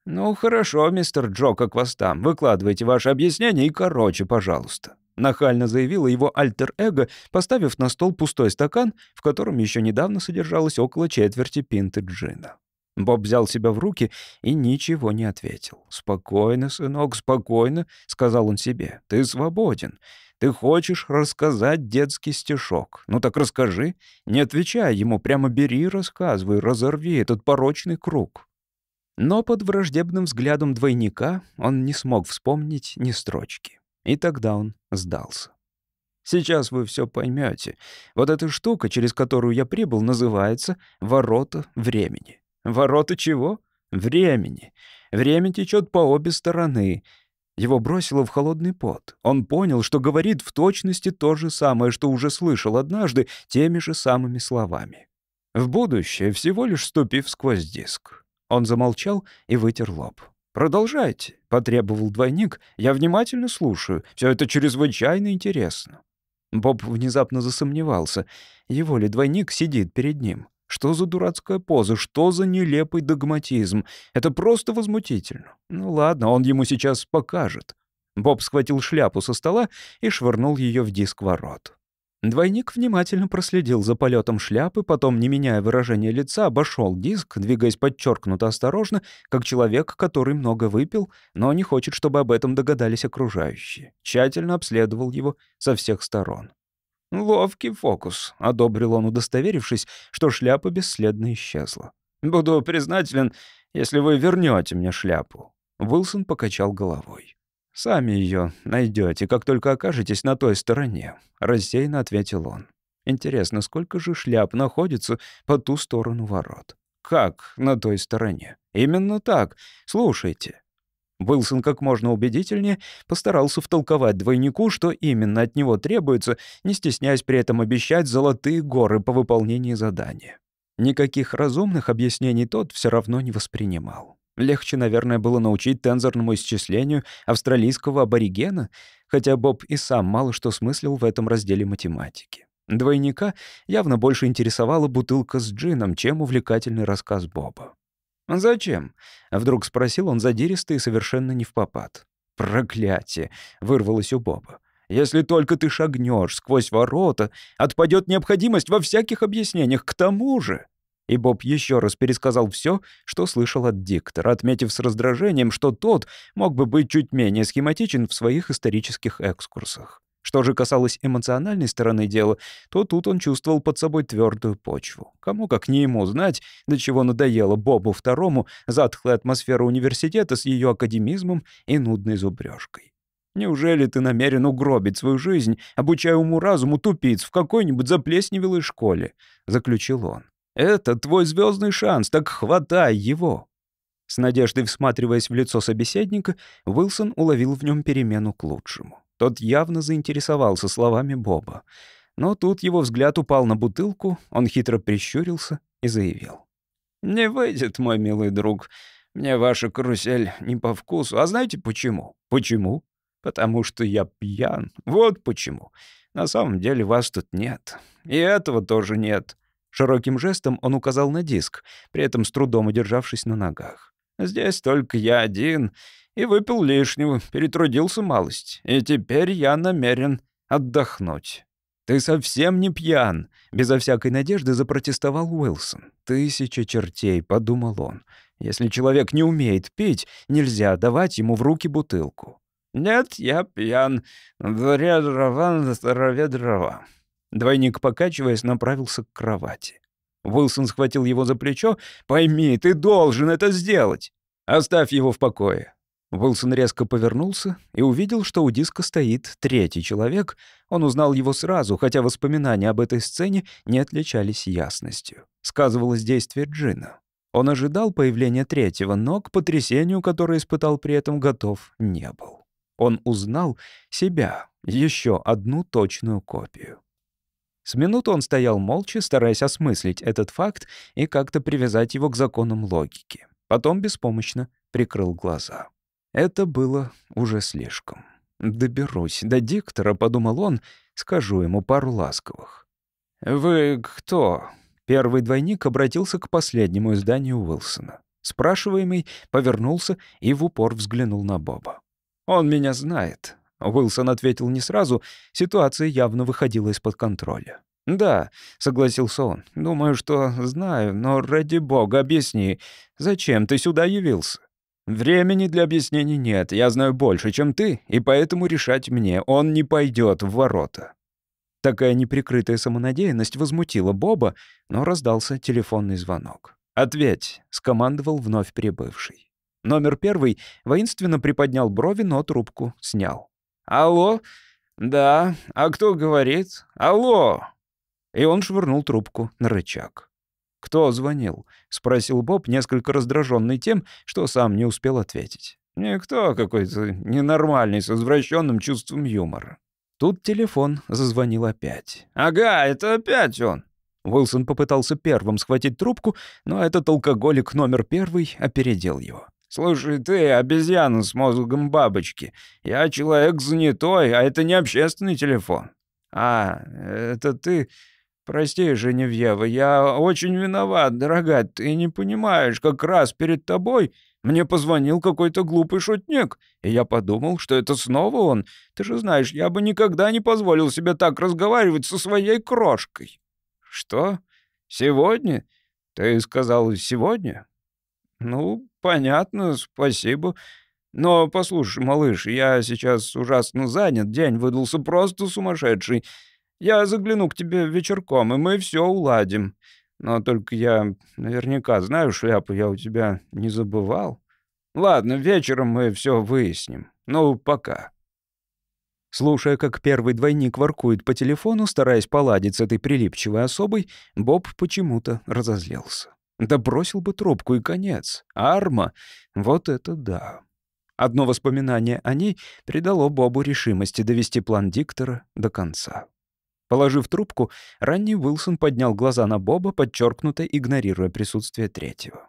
«Ну хорошо, мистер Джо, как вас там. Выкладывайте ваше объяснение и короче, пожалуйста». Нахально заявила его альтер-эго, поставив на стол пустой стакан, в котором еще недавно содержалось около четверти пинты джина. Боб взял себя в руки и ничего не ответил. «Спокойно, сынок, спокойно», — сказал он себе. «Ты свободен. Ты хочешь рассказать детский стишок. Ну так расскажи. Не отвечай ему, прямо бери и рассказывай, разорви этот порочный круг». Но под враждебным взглядом двойника он не смог вспомнить ни строчки. И тогда он сдался. Сейчас вы все поймете. Вот эта штука, через которую я прибыл, называется «ворота времени». Ворота чего? Времени. Время течет по обе стороны. Его бросило в холодный пот. Он понял, что говорит в точности то же самое, что уже слышал однажды, теми же самыми словами. В будущее, всего лишь ступив сквозь диск. Он замолчал и вытер лоб. «Продолжайте», — потребовал двойник. «Я внимательно слушаю. Все это чрезвычайно интересно». Боб внезапно засомневался, его ли двойник сидит перед ним. Что за дурацкая поза, что за нелепый догматизм? Это просто возмутительно. Ну ладно, он ему сейчас покажет. Боб схватил шляпу со стола и швырнул ее в диск ворот. Двойник внимательно проследил за полетом шляпы, потом, не меняя выражения лица, обошел диск, двигаясь подчеркнуто осторожно, как человек, который много выпил, но не хочет, чтобы об этом догадались окружающие. Тщательно обследовал его со всех сторон. «Ловкий фокус», — одобрил он, удостоверившись, что шляпа бесследно исчезла. «Буду признателен, если вы вернете мне шляпу». Уилсон покачал головой. «Сами ее найдете, как только окажетесь на той стороне», — рассеянно ответил он. «Интересно, сколько же шляп находится по ту сторону ворот?» «Как на той стороне?» «Именно так. Слушайте». Уилсон как можно убедительнее постарался втолковать двойнику, что именно от него требуется, не стесняясь при этом обещать золотые горы по выполнении задания. Никаких разумных объяснений тот все равно не воспринимал. Легче, наверное, было научить тензорному исчислению австралийского аборигена, хотя Боб и сам мало что смыслил в этом разделе математики. Двойника явно больше интересовала бутылка с джином, чем увлекательный рассказ Боба. «Зачем?» — вдруг спросил он задиристо и совершенно не в попад. «Проклятие!» — вырвалось у Боба. «Если только ты шагнешь сквозь ворота, отпадет необходимость во всяких объяснениях. К тому же...» И Боб еще раз пересказал все, что слышал от диктора, отметив с раздражением, что тот мог бы быть чуть менее схематичен в своих исторических экскурсах. Что же касалось эмоциональной стороны дела, то тут он чувствовал под собой твердую почву. Кому как не ему знать, до чего надоело Бобу Второму затхлая атмосфера университета с ее академизмом и нудной зубрежкой. Неужели ты намерен угробить свою жизнь, обучая уму-разуму тупиц в какой-нибудь заплесневелой школе?» — заключил он. Это твой звездный шанс, так хватай его!» С надеждой всматриваясь в лицо собеседника, Уилсон уловил в нем перемену к лучшему. Тот явно заинтересовался словами Боба. Но тут его взгляд упал на бутылку, он хитро прищурился и заявил. «Не выйдет, мой милый друг. Мне ваша карусель не по вкусу. А знаете почему?» «Почему?» «Потому что я пьян. Вот почему. На самом деле вас тут нет. И этого тоже нет». Широким жестом он указал на диск, при этом с трудом удержавшись на ногах. «Здесь только я один, и выпил лишнего, перетрудился малость, и теперь я намерен отдохнуть». «Ты совсем не пьян!» — безо всякой надежды запротестовал Уилсон. «Тысяча чертей!» — подумал он. «Если человек не умеет пить, нельзя давать ему в руки бутылку». «Нет, я пьян. Дре дрова, здорове дрова. Двойник, покачиваясь, направился к кровати. Уилсон схватил его за плечо. «Пойми, ты должен это сделать! Оставь его в покое!» Уилсон резко повернулся и увидел, что у диска стоит третий человек. Он узнал его сразу, хотя воспоминания об этой сцене не отличались ясностью. Сказывалось действие Джина. Он ожидал появления третьего, но к потрясению, которое испытал при этом, готов не был. Он узнал себя, еще одну точную копию. С минуту он стоял молча, стараясь осмыслить этот факт и как-то привязать его к законам логики. Потом беспомощно прикрыл глаза. Это было уже слишком. «Доберусь до диктора», — подумал он, — «скажу ему пару ласковых». «Вы кто?» Первый двойник обратился к последнему изданию Уилсона. Спрашиваемый повернулся и в упор взглянул на Боба. «Он меня знает. Уилсон ответил не сразу, ситуация явно выходила из-под контроля. «Да», — согласился он, — «думаю, что знаю, но ради бога объясни, зачем ты сюда явился?» «Времени для объяснений нет, я знаю больше, чем ты, и поэтому решать мне, он не пойдет в ворота». Такая неприкрытая самонадеянность возмутила Боба, но раздался телефонный звонок. «Ответь», — скомандовал вновь прибывший. Номер первый воинственно приподнял брови, но трубку снял. «Алло? Да. А кто говорит? Алло!» И он швырнул трубку на рычаг. «Кто звонил?» — спросил Боб, несколько раздраженный тем, что сам не успел ответить. «Никто какой-то ненормальный, с извращенным чувством юмора». Тут телефон зазвонил опять. «Ага, это опять он!» Уилсон попытался первым схватить трубку, но этот алкоголик номер первый опередил его. «Слушай, ты, обезьяна с мозгом бабочки, я человек занятой, а это не общественный телефон». «А, это ты...» «Прости, Женевьева, я очень виноват, дорогая, ты не понимаешь, как раз перед тобой мне позвонил какой-то глупый шутник, и я подумал, что это снова он. Ты же знаешь, я бы никогда не позволил себе так разговаривать со своей крошкой». «Что? Сегодня? Ты сказал, сегодня?» «Ну, «Понятно, спасибо. Но послушай, малыш, я сейчас ужасно занят, день выдался просто сумасшедший. Я загляну к тебе вечерком, и мы все уладим. Но только я наверняка знаю, шляпу я у тебя не забывал. Ладно, вечером мы все выясним. Ну, пока». Слушая, как первый двойник воркует по телефону, стараясь поладить с этой прилипчивой особой, Боб почему-то разозлился. Да бросил бы трубку и конец. Арма — вот это да. Одно воспоминание о ней придало Бобу решимости довести план диктора до конца. Положив трубку, ранний Уилсон поднял глаза на Боба, подчеркнуто игнорируя присутствие третьего.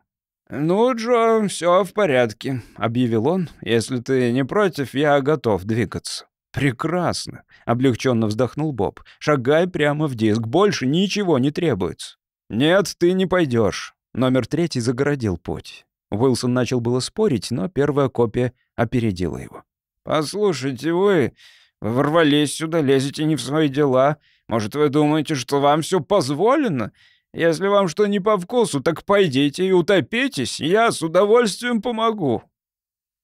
«Ну, Джо, все в порядке», — объявил он. «Если ты не против, я готов двигаться». «Прекрасно», — облегченно вздохнул Боб. «Шагай прямо в диск, больше ничего не требуется». «Нет, ты не пойдешь. Номер третий загородил путь. Уилсон начал было спорить, но первая копия опередила его. «Послушайте, вы ворвались сюда, лезете не в свои дела. Может, вы думаете, что вам все позволено? Если вам что не по вкусу, так пойдите и утопитесь, я с удовольствием помогу».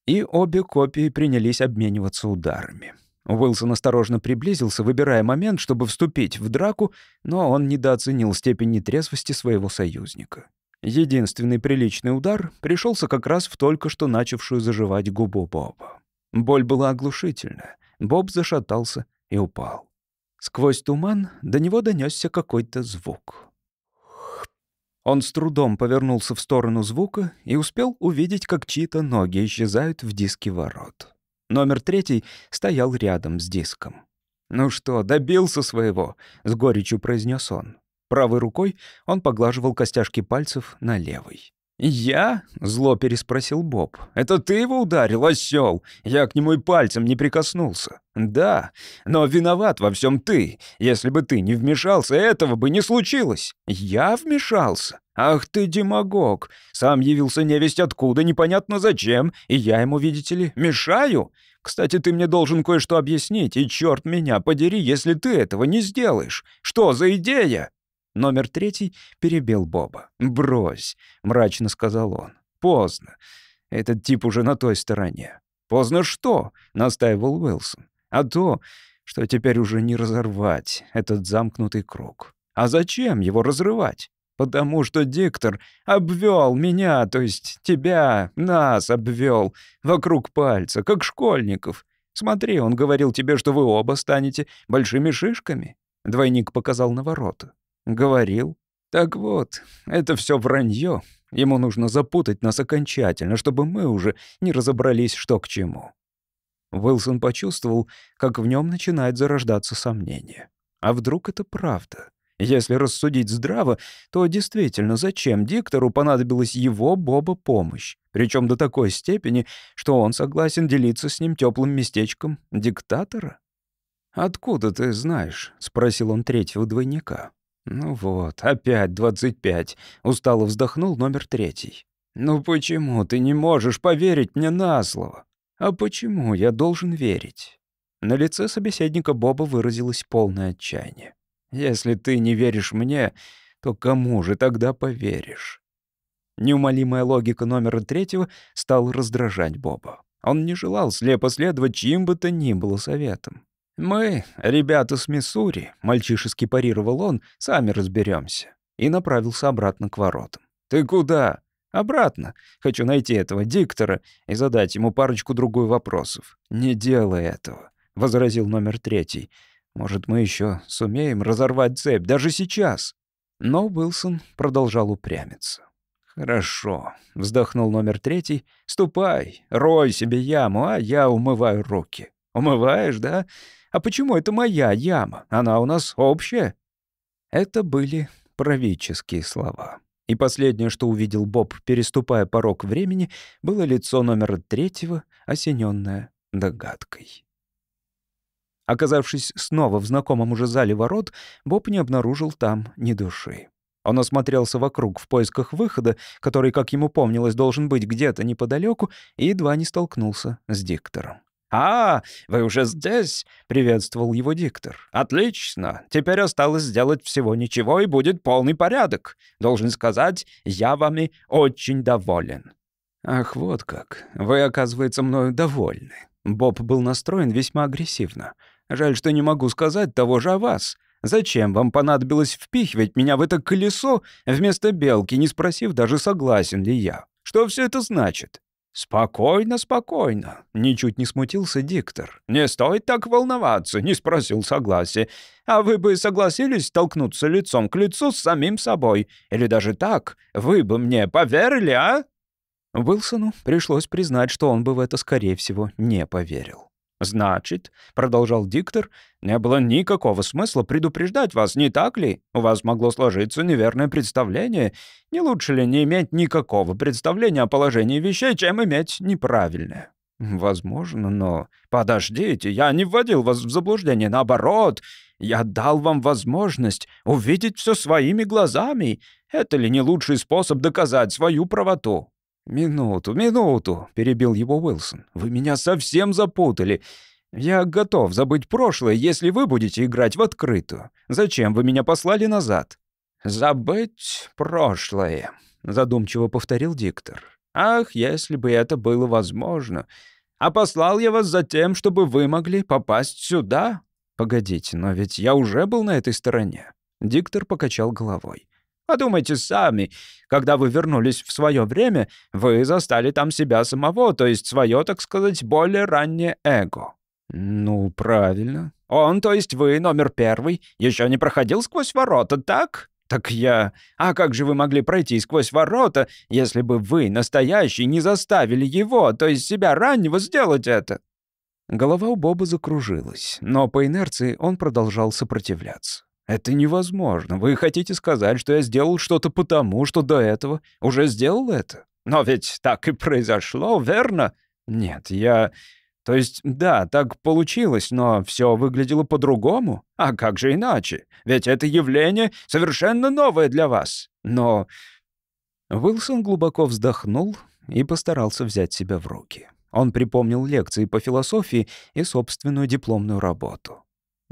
И обе копии принялись обмениваться ударами. Уилсон осторожно приблизился, выбирая момент, чтобы вступить в драку, но он недооценил степень нетрезвости своего союзника. Единственный приличный удар пришелся как раз в только что начавшую заживать губу Боба. Боль была оглушительная. Боб зашатался и упал. Сквозь туман до него донесся какой-то звук. Он с трудом повернулся в сторону звука и успел увидеть, как чьи-то ноги исчезают в диске ворот. Номер третий стоял рядом с диском. «Ну что, добился своего?» — с горечью произнес он. Правой рукой он поглаживал костяшки пальцев на левой. «Я?» — зло переспросил Боб. «Это ты его ударил, осёл? Я к нему и пальцем не прикоснулся». «Да, но виноват во всем ты. Если бы ты не вмешался, этого бы не случилось». «Я вмешался? Ах ты, демагог! Сам явился невесть откуда, непонятно зачем, и я ему, видите ли, мешаю? Кстати, ты мне должен кое-что объяснить, и черт меня подери, если ты этого не сделаешь. Что за идея?» Номер третий перебил Боба. «Брось», — мрачно сказал он. «Поздно. Этот тип уже на той стороне». «Поздно что?» — настаивал Уилсон. «А то, что теперь уже не разорвать этот замкнутый круг. А зачем его разрывать? Потому что диктор обвел меня, то есть тебя, нас обвел вокруг пальца, как школьников. Смотри, он говорил тебе, что вы оба станете большими шишками». Двойник показал на ворота. Говорил. Так вот, это все вранье. Ему нужно запутать нас окончательно, чтобы мы уже не разобрались, что к чему. Уилсон почувствовал, как в нем начинает зарождаться сомнение. А вдруг это правда? Если рассудить здраво, то действительно, зачем диктору понадобилась его, Боба, помощь? Причем до такой степени, что он согласен делиться с ним теплым местечком диктатора? «Откуда ты знаешь?» — спросил он третьего двойника. «Ну вот, опять двадцать пять», — устало вздохнул номер третий. «Ну почему ты не можешь поверить мне на слово? А почему я должен верить?» На лице собеседника Боба выразилось полное отчаяние. «Если ты не веришь мне, то кому же тогда поверишь?» Неумолимая логика номера третьего стала раздражать Боба. Он не желал слепо следовать чьим бы то ни было советам. «Мы, ребята с Миссури», — мальчишески парировал он, — «сами разберемся. И направился обратно к воротам. «Ты куда?» «Обратно. Хочу найти этого диктора и задать ему парочку-другую вопросов». «Не делай этого», — возразил номер третий. «Может, мы еще сумеем разорвать цепь даже сейчас?» Но Уилсон продолжал упрямиться. «Хорошо», — вздохнул номер третий. «Ступай, рой себе яму, а я умываю руки». «Умываешь, да? А почему это моя яма? Она у нас общая». Это были правительские слова. И последнее, что увидел Боб, переступая порог времени, было лицо номер третьего, осенённое догадкой. Оказавшись снова в знакомом уже зале ворот, Боб не обнаружил там ни души. Он осмотрелся вокруг в поисках выхода, который, как ему помнилось, должен быть где-то неподалеку, и едва не столкнулся с диктором. «А, вы уже здесь?» — приветствовал его диктор. «Отлично. Теперь осталось сделать всего ничего, и будет полный порядок. Должен сказать, я вами очень доволен». «Ах, вот как. Вы, оказывается, мною довольны». Боб был настроен весьма агрессивно. «Жаль, что не могу сказать того же о вас. Зачем вам понадобилось впихивать меня в это колесо вместо белки, не спросив даже, согласен ли я? Что все это значит? «Спокойно, спокойно», — ничуть не смутился диктор. «Не стоит так волноваться», — не спросил согласия. «А вы бы согласились столкнуться лицом к лицу с самим собой? Или даже так? Вы бы мне поверили, а?» Уилсону пришлось признать, что он бы в это, скорее всего, не поверил. «Значит», — продолжал диктор, — «не было никакого смысла предупреждать вас, не так ли? У вас могло сложиться неверное представление. Не лучше ли не иметь никакого представления о положении вещей, чем иметь неправильное?» «Возможно, но...» «Подождите, я не вводил вас в заблуждение, наоборот. Я дал вам возможность увидеть все своими глазами. Это ли не лучший способ доказать свою правоту?» «Минуту, минуту», — перебил его Уилсон. «Вы меня совсем запутали. Я готов забыть прошлое, если вы будете играть в открытую. Зачем вы меня послали назад?» «Забыть прошлое», — задумчиво повторил диктор. «Ах, если бы это было возможно. А послал я вас за тем, чтобы вы могли попасть сюда?» «Погодите, но ведь я уже был на этой стороне». Диктор покачал головой. Подумайте сами. Когда вы вернулись в свое время, вы застали там себя самого, то есть свое, так сказать, более раннее эго». «Ну, правильно. Он, то есть вы, номер первый, еще не проходил сквозь ворота, так?» «Так я... А как же вы могли пройти сквозь ворота, если бы вы, настоящий, не заставили его, то есть себя раннего, сделать это?» Голова у Боба закружилась, но по инерции он продолжал сопротивляться. «Это невозможно. Вы хотите сказать, что я сделал что-то потому, что до этого уже сделал это? Но ведь так и произошло, верно?» «Нет, я...» То есть, да, так получилось, но все выглядело по-другому. А как же иначе? Ведь это явление совершенно новое для вас. Но... Уилсон глубоко вздохнул и постарался взять себя в руки. Он припомнил лекции по философии и собственную дипломную работу.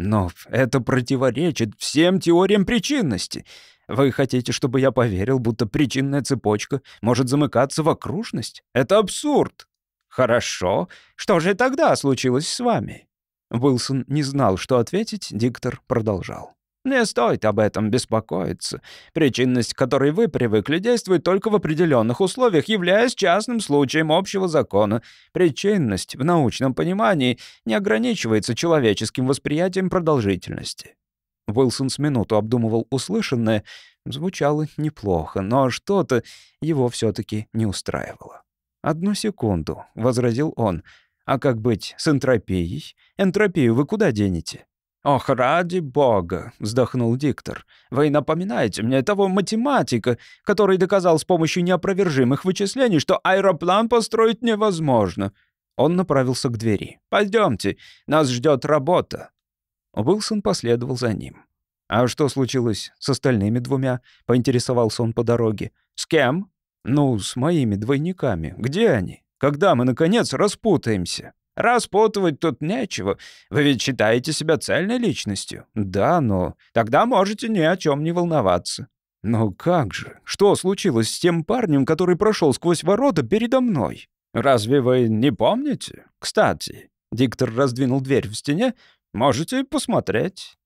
Но это противоречит всем теориям причинности. Вы хотите, чтобы я поверил, будто причинная цепочка может замыкаться в окружность? Это абсурд. Хорошо. Что же тогда случилось с вами? Уилсон не знал, что ответить, диктор продолжал. Не стоит об этом беспокоиться. Причинность, к которой вы привыкли, действует только в определенных условиях, являясь частным случаем общего закона. Причинность в научном понимании не ограничивается человеческим восприятием продолжительности. Уилсон с минуту обдумывал услышанное. Звучало неплохо, но что-то его все таки не устраивало. «Одну секунду», — возразил он. «А как быть с энтропией? Энтропию вы куда денете?» «Ох, ради бога!» — вздохнул диктор. «Вы напоминаете мне того математика, который доказал с помощью неопровержимых вычислений, что аэроплан построить невозможно». Он направился к двери. «Пойдемте, нас ждет работа». Уилсон последовал за ним. «А что случилось с остальными двумя?» — поинтересовался он по дороге. «С кем?» «Ну, с моими двойниками. Где они? Когда мы, наконец, распутаемся?» Распутывать тут нечего. Вы ведь считаете себя цельной личностью? Да, но тогда можете ни о чем не волноваться. Но как же? Что случилось с тем парнем, который прошел сквозь ворота передо мной? Разве вы не помните? Кстати, диктор раздвинул дверь в стене. Можете посмотреть.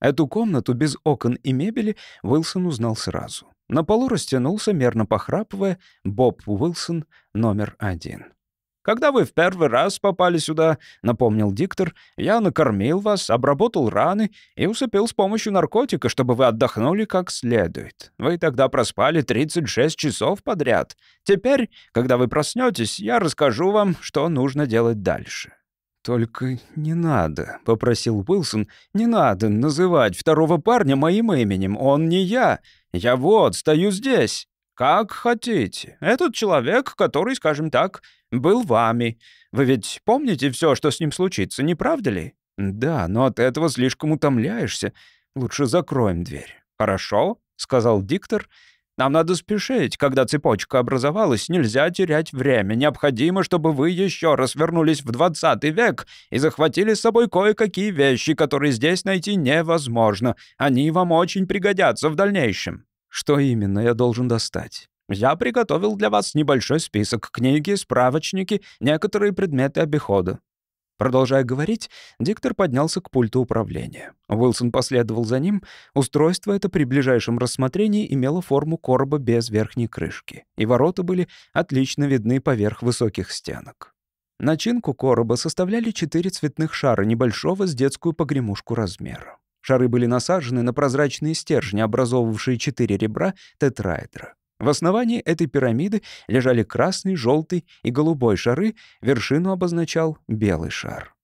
Эту комнату без окон и мебели Уилсон узнал сразу. На полу растянулся, мерно похрапывая, Боб Уилсон номер один. Когда вы в первый раз попали сюда, — напомнил диктор, — я накормил вас, обработал раны и усыпил с помощью наркотика, чтобы вы отдохнули как следует. Вы тогда проспали 36 часов подряд. Теперь, когда вы проснетесь, я расскажу вам, что нужно делать дальше». «Только не надо», — попросил Уилсон, — «не надо называть второго парня моим именем, он не я. Я вот, стою здесь». «Как хотите. Этот человек, который, скажем так, был вами. Вы ведь помните все, что с ним случится, не правда ли?» «Да, но от этого слишком утомляешься. Лучше закроем дверь». «Хорошо», — сказал диктор. «Нам надо спешить. Когда цепочка образовалась, нельзя терять время. Необходимо, чтобы вы еще раз вернулись в двадцатый век и захватили с собой кое-какие вещи, которые здесь найти невозможно. Они вам очень пригодятся в дальнейшем». «Что именно я должен достать?» «Я приготовил для вас небольшой список. Книги, справочники, некоторые предметы обихода. Продолжая говорить, диктор поднялся к пульту управления. Уилсон последовал за ним. Устройство это при ближайшем рассмотрении имело форму короба без верхней крышки, и ворота были отлично видны поверх высоких стенок. Начинку короба составляли четыре цветных шара небольшого с детскую погремушку размера. Шары были насажены на прозрачные стержни, образовавшие четыре ребра тетраэдра. В основании этой пирамиды лежали красный, желтый и голубой шары, вершину обозначал белый шар.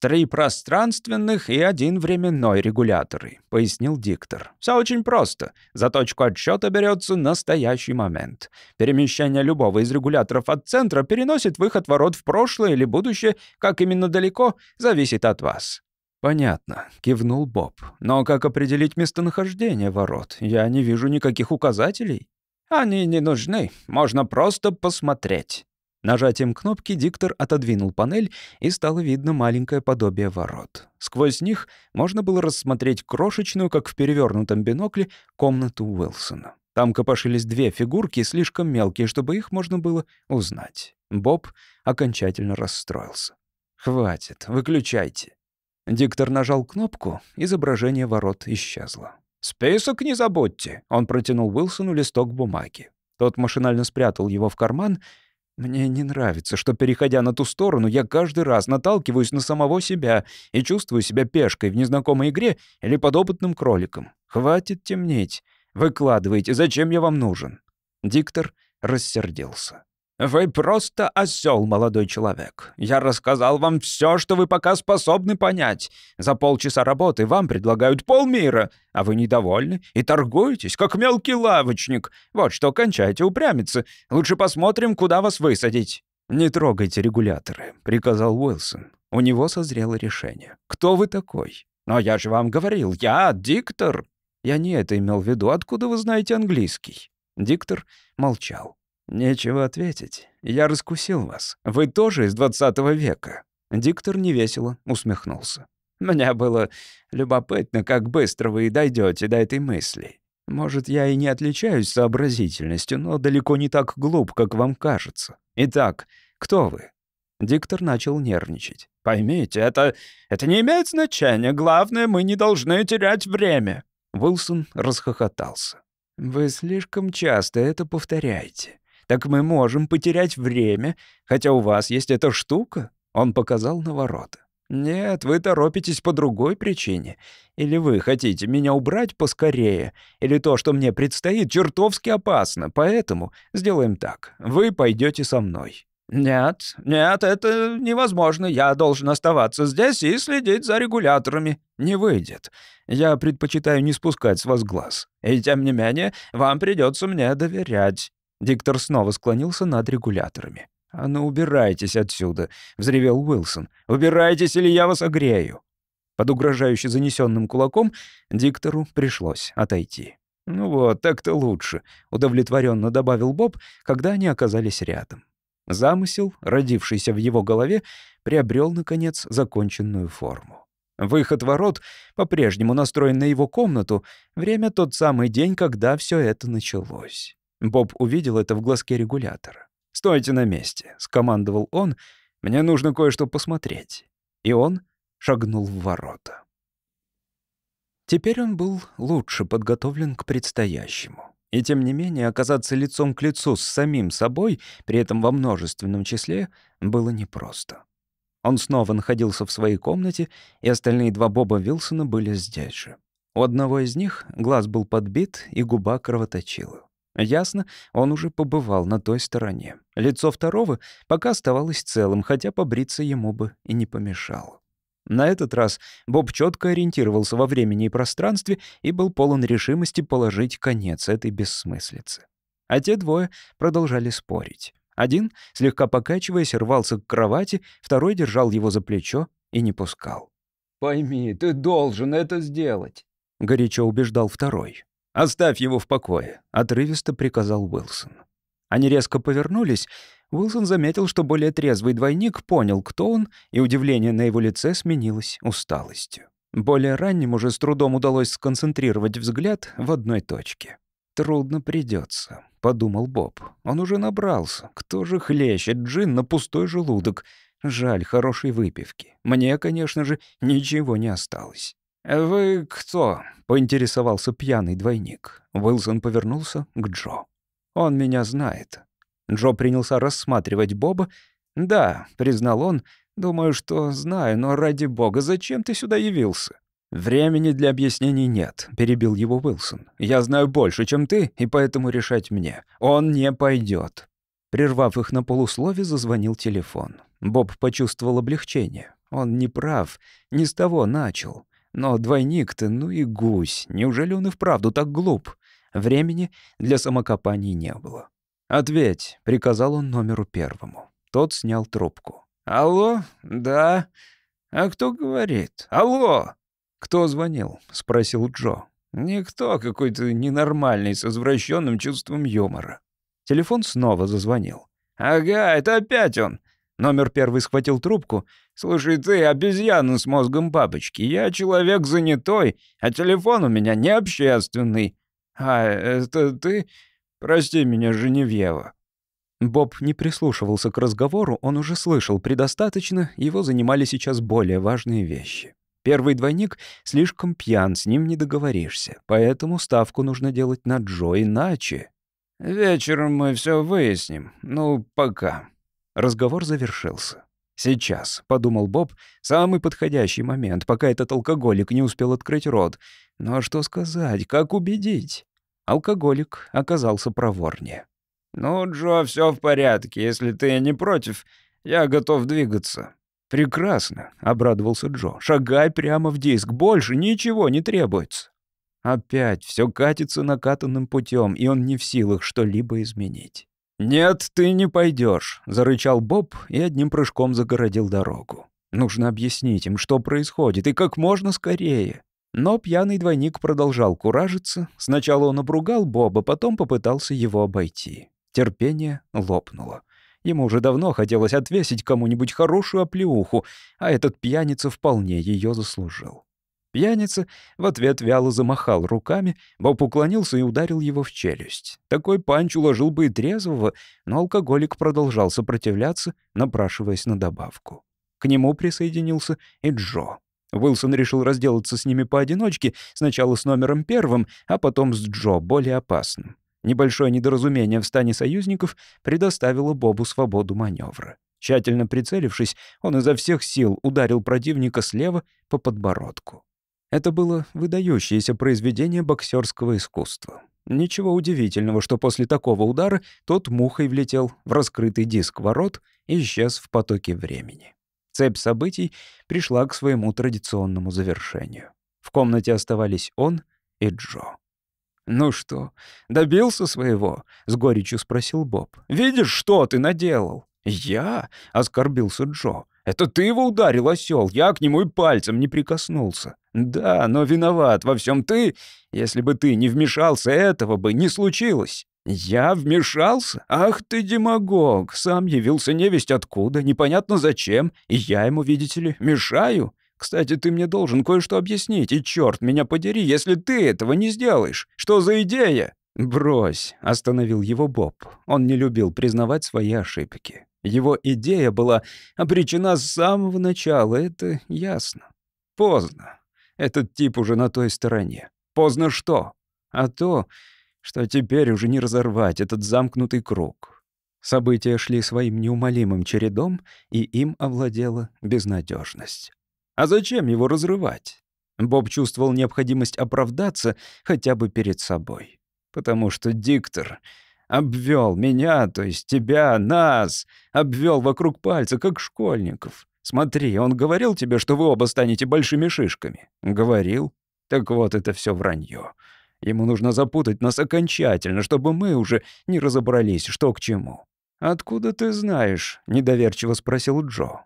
«Три пространственных и один временной регуляторы», — пояснил диктор. «Все очень просто. За точку отсчета берется настоящий момент. Перемещение любого из регуляторов от центра переносит выход ворот в прошлое или будущее, как именно далеко, зависит от вас. «Понятно», — кивнул Боб. «Но как определить местонахождение ворот? Я не вижу никаких указателей». «Они не нужны. Можно просто посмотреть». Нажатием кнопки диктор отодвинул панель, и стало видно маленькое подобие ворот. Сквозь них можно было рассмотреть крошечную, как в перевернутом бинокле, комнату Уилсона. Там копошились две фигурки, слишком мелкие, чтобы их можно было узнать. Боб окончательно расстроился. «Хватит, выключайте». Диктор нажал кнопку, изображение ворот исчезло. «Список не забудьте!» — он протянул Уилсону листок бумаги. Тот машинально спрятал его в карман. «Мне не нравится, что, переходя на ту сторону, я каждый раз наталкиваюсь на самого себя и чувствую себя пешкой в незнакомой игре или подопытным кроликом. Хватит темнеть. Выкладывайте, зачем я вам нужен?» Диктор рассердился. «Вы просто осел, молодой человек. Я рассказал вам все, что вы пока способны понять. За полчаса работы вам предлагают полмира, а вы недовольны и торгуетесь, как мелкий лавочник. Вот что, кончайте упрямиться. Лучше посмотрим, куда вас высадить». «Не трогайте регуляторы», — приказал Уилсон. У него созрело решение. «Кто вы такой?» «Но я же вам говорил, я диктор». «Я не это имел в виду. Откуда вы знаете английский?» Диктор молчал. «Нечего ответить. Я раскусил вас. Вы тоже из 20 века?» Диктор невесело усмехнулся. «Мне было любопытно, как быстро вы дойдете до этой мысли. Может, я и не отличаюсь сообразительностью, но далеко не так глуп, как вам кажется. Итак, кто вы?» Диктор начал нервничать. «Поймите, это... это не имеет значения. Главное, мы не должны терять время». Уилсон расхохотался. «Вы слишком часто это повторяете так мы можем потерять время, хотя у вас есть эта штука», — он показал на ворота. «Нет, вы торопитесь по другой причине. Или вы хотите меня убрать поскорее, или то, что мне предстоит, чертовски опасно, поэтому сделаем так. Вы пойдете со мной». «Нет, нет, это невозможно. Я должен оставаться здесь и следить за регуляторами». «Не выйдет. Я предпочитаю не спускать с вас глаз. И тем не менее, вам придется мне доверять». Диктор снова склонился над регуляторами. «А ну, убирайтесь отсюда!» — взревел Уилсон. «Убирайтесь, или я вас огрею!» Под угрожающе занесенным кулаком диктору пришлось отойти. «Ну вот, так-то лучше», — удовлетворенно добавил Боб, когда они оказались рядом. Замысел, родившийся в его голове, приобрел, наконец, законченную форму. Выход ворот, по-прежнему настроен на его комнату, время тот самый день, когда все это началось. Боб увидел это в глазке регулятора. «Стойте на месте», — скомандовал он. «Мне нужно кое-что посмотреть». И он шагнул в ворота. Теперь он был лучше подготовлен к предстоящему. И тем не менее оказаться лицом к лицу с самим собой, при этом во множественном числе, было непросто. Он снова находился в своей комнате, и остальные два Боба Вилсона были здесь же. У одного из них глаз был подбит и губа кровоточила. Ясно, он уже побывал на той стороне. Лицо второго пока оставалось целым, хотя побриться ему бы и не помешало. На этот раз Боб четко ориентировался во времени и пространстве и был полон решимости положить конец этой бессмыслице. А те двое продолжали спорить. Один, слегка покачиваясь, рвался к кровати, второй держал его за плечо и не пускал. «Пойми, ты должен это сделать», — горячо убеждал второй. «Оставь его в покое», — отрывисто приказал Уилсон. Они резко повернулись. Уилсон заметил, что более трезвый двойник понял, кто он, и удивление на его лице сменилось усталостью. Более ранним уже с трудом удалось сконцентрировать взгляд в одной точке. «Трудно придется», — подумал Боб. «Он уже набрался. Кто же хлещет джин на пустой желудок? Жаль хорошей выпивки. Мне, конечно же, ничего не осталось». «Вы кто?» — поинтересовался пьяный двойник. Уилсон повернулся к Джо. «Он меня знает». Джо принялся рассматривать Боба. «Да», — признал он, — «думаю, что знаю, но ради бога, зачем ты сюда явился?» «Времени для объяснений нет», — перебил его Уилсон. «Я знаю больше, чем ты, и поэтому решать мне. Он не пойдет. Прервав их на полуслове, зазвонил телефон. Боб почувствовал облегчение. Он не прав, не с того начал. Но двойник ты, ну и гусь, неужели он и вправду так глуп? Времени для самокопаний не было. «Ответь», — приказал он номеру первому. Тот снял трубку. «Алло? Да? А кто говорит? Алло!» «Кто звонил?» — спросил Джо. «Никто какой-то ненормальный, с извращенным чувством юмора». Телефон снова зазвонил. «Ага, это опять он. Номер первый схватил трубку. «Слушай, ты обезьяна с мозгом бабочки. Я человек занятой, а телефон у меня не общественный». «А, это ты? Прости меня, Женевьева». Боб не прислушивался к разговору, он уже слышал предостаточно, его занимали сейчас более важные вещи. Первый двойник слишком пьян, с ним не договоришься, поэтому ставку нужно делать на Джо иначе. «Вечером мы все выясним. Ну, пока». Разговор завершился. «Сейчас», — подумал Боб, — «самый подходящий момент, пока этот алкоголик не успел открыть рот. Но что сказать, как убедить?» Алкоголик оказался проворнее. «Ну, Джо, все в порядке. Если ты не против, я готов двигаться». «Прекрасно», — обрадовался Джо. «Шагай прямо в диск. Больше ничего не требуется». Опять все катится накатанным путем, и он не в силах что-либо изменить. «Нет, ты не пойдешь», — зарычал Боб и одним прыжком загородил дорогу. «Нужно объяснить им, что происходит, и как можно скорее». Но пьяный двойник продолжал куражиться. Сначала он обругал Боба, потом попытался его обойти. Терпение лопнуло. Ему уже давно хотелось отвесить кому-нибудь хорошую оплеуху, а этот пьяница вполне ее заслужил. Пьяница в ответ вяло замахал руками, Боб уклонился и ударил его в челюсть. Такой панч уложил бы и трезвого, но алкоголик продолжал сопротивляться, напрашиваясь на добавку. К нему присоединился и Джо. Уилсон решил разделаться с ними поодиночке, сначала с номером первым, а потом с Джо, более опасным. Небольшое недоразумение в стане союзников предоставило Бобу свободу маневра. Тщательно прицелившись, он изо всех сил ударил противника слева по подбородку. Это было выдающееся произведение боксерского искусства. Ничего удивительного, что после такого удара тот мухой влетел в раскрытый диск ворот и исчез в потоке времени. Цепь событий пришла к своему традиционному завершению. В комнате оставались он и Джо. «Ну что, добился своего?» — с горечью спросил Боб. «Видишь, что ты наделал?» «Я?» — оскорбился Джо. Это ты его ударил, осел. Я к нему и пальцем не прикоснулся. Да, но виноват во всем ты. Если бы ты не вмешался, этого бы не случилось. Я вмешался? Ах ты, демагог! Сам явился невесть откуда, непонятно зачем. И я ему, видите ли, мешаю. Кстати, ты мне должен кое-что объяснить, и черт меня подери, если ты этого не сделаешь. Что за идея? «Брось», — остановил его Боб. Он не любил признавать свои ошибки. Его идея была обречена с самого начала, это ясно. Поздно. Этот тип уже на той стороне. Поздно что? А то, что теперь уже не разорвать этот замкнутый круг. События шли своим неумолимым чередом, и им овладела безнадежность. А зачем его разрывать? Боб чувствовал необходимость оправдаться хотя бы перед собой. Потому что диктор Обвел меня, то есть тебя, нас. Обвел вокруг пальца, как школьников. Смотри, он говорил тебе, что вы оба станете большими шишками? Говорил. Так вот, это все вранье. Ему нужно запутать нас окончательно, чтобы мы уже не разобрались, что к чему. «Откуда ты знаешь?» — недоверчиво спросил Джо.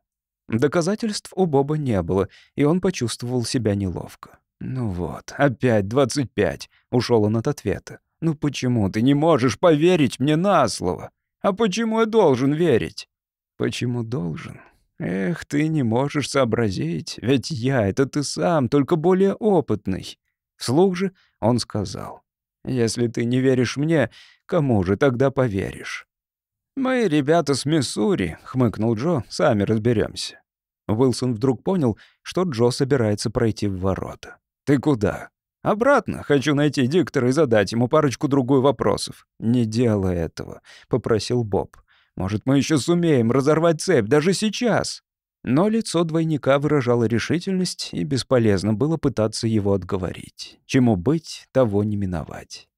Доказательств у Боба не было, и он почувствовал себя неловко. «Ну вот, опять двадцать пять», — ушёл он от ответа. Ну почему ты не можешь поверить мне на слово? А почему я должен верить? Почему должен? Эх, ты не можешь сообразить, ведь я — это ты сам, только более опытный. Вслух же он сказал, «Если ты не веришь мне, кому же тогда поверишь?» «Мы ребята с Миссури», — хмыкнул Джо, — «сами разберемся. Уилсон вдруг понял, что Джо собирается пройти в ворота. «Ты куда?» Обратно хочу найти диктора и задать ему парочку другой вопросов. Не делай этого, попросил Боб. Может, мы еще сумеем разорвать цепь даже сейчас? Но лицо двойника выражало решительность, и бесполезно было пытаться его отговорить. Чему быть, того не миновать.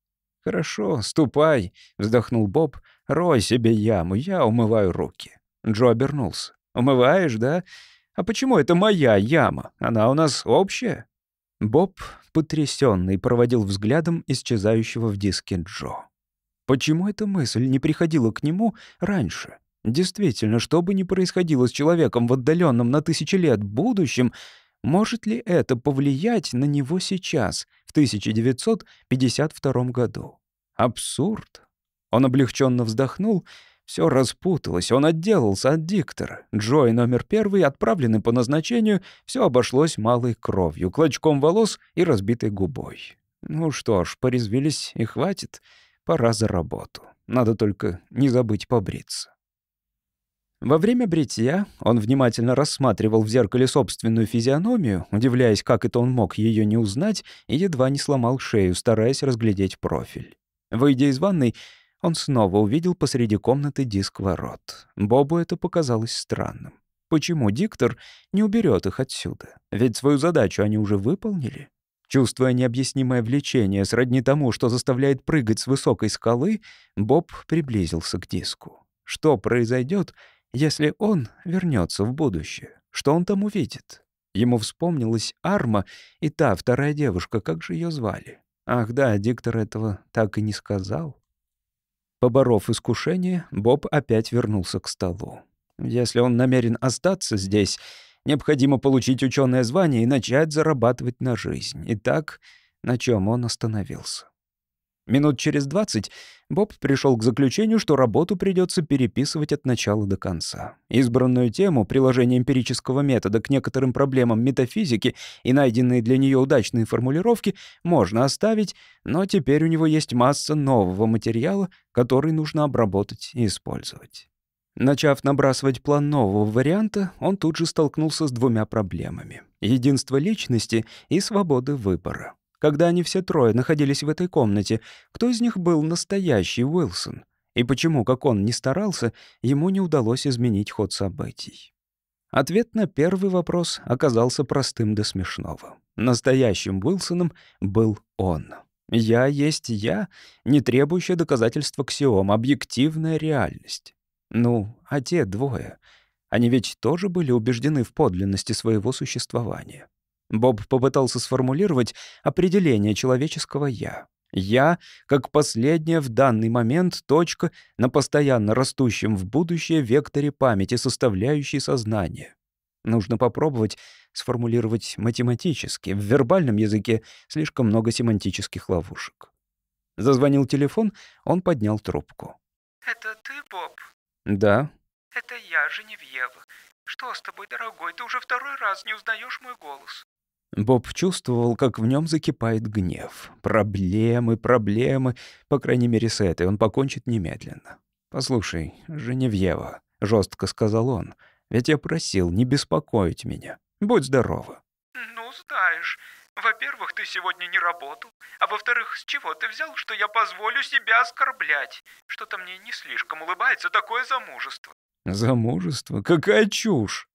«Хорошо, ступай», — вздохнул Боб. «Рой себе яму, я умываю руки». Джо обернулся. «Умываешь, да? А почему это моя яма? Она у нас общая?» Боб, потрясенный, проводил взглядом исчезающего в диске Джо. Почему эта мысль не приходила к нему раньше? Действительно, что бы ни происходило с человеком в отдаленном на тысячи лет будущем, может ли это повлиять на него сейчас, в 1952 году? Абсурд. Он облегченно вздохнул все распуталось, он отделался от диктора. Джой номер первый отправленный по назначению, все обошлось малой кровью, клочком волос и разбитой губой. Ну что ж, порезвились и хватит, пора за работу. Надо только не забыть побриться. Во время бритья он внимательно рассматривал в зеркале собственную физиономию, удивляясь, как это он мог ее не узнать, и едва не сломал шею, стараясь разглядеть профиль. Выйдя из ванной, он снова увидел посреди комнаты диск ворот. Бобу это показалось странным. Почему диктор не уберет их отсюда? Ведь свою задачу они уже выполнили. Чувствуя необъяснимое влечение сродни тому, что заставляет прыгать с высокой скалы, Боб приблизился к диску. Что произойдет, если он вернется в будущее? Что он там увидит? Ему вспомнилась Арма и та вторая девушка, как же ее звали? Ах да, диктор этого так и не сказал. Поборов искушение, Боб опять вернулся к столу. Если он намерен остаться здесь, необходимо получить ученое звание и начать зарабатывать на жизнь. Итак, на чем он остановился? Минут через двадцать Боб пришел к заключению, что работу придется переписывать от начала до конца. Избранную тему приложение эмпирического метода к некоторым проблемам метафизики и найденные для нее удачные формулировки можно оставить, но теперь у него есть масса нового материала, который нужно обработать и использовать. Начав набрасывать план нового варианта, он тут же столкнулся с двумя проблемами — единство личности и свободы выбора когда они все трое находились в этой комнате, кто из них был настоящий Уилсон? И почему, как он не старался, ему не удалось изменить ход событий? Ответ на первый вопрос оказался простым до смешного. Настоящим Уилсоном был он. «Я есть я», не требующая доказательства аксиом, объективная реальность. Ну, а те двое, они ведь тоже были убеждены в подлинности своего существования. Боб попытался сформулировать определение человеческого «я». «Я» как последняя в данный момент точка на постоянно растущем в будущее векторе памяти, составляющей сознание. Нужно попробовать сформулировать математически. В вербальном языке слишком много семантических ловушек. Зазвонил телефон, он поднял трубку. «Это ты, Боб?» «Да». «Это я, Женевьева. Что с тобой, дорогой? Ты уже второй раз не узнаешь мой голос». Боб чувствовал, как в нем закипает гнев. Проблемы, проблемы. По крайней мере, с этой он покончит немедленно. «Послушай, Женевьева», — жестко сказал он, — «ведь я просил не беспокоить меня. Будь здорова». «Ну, знаешь, во-первых, ты сегодня не работал, а во-вторых, с чего ты взял, что я позволю себя оскорблять? Что-то мне не слишком улыбается такое замужество». «Замужество? Какая чушь!»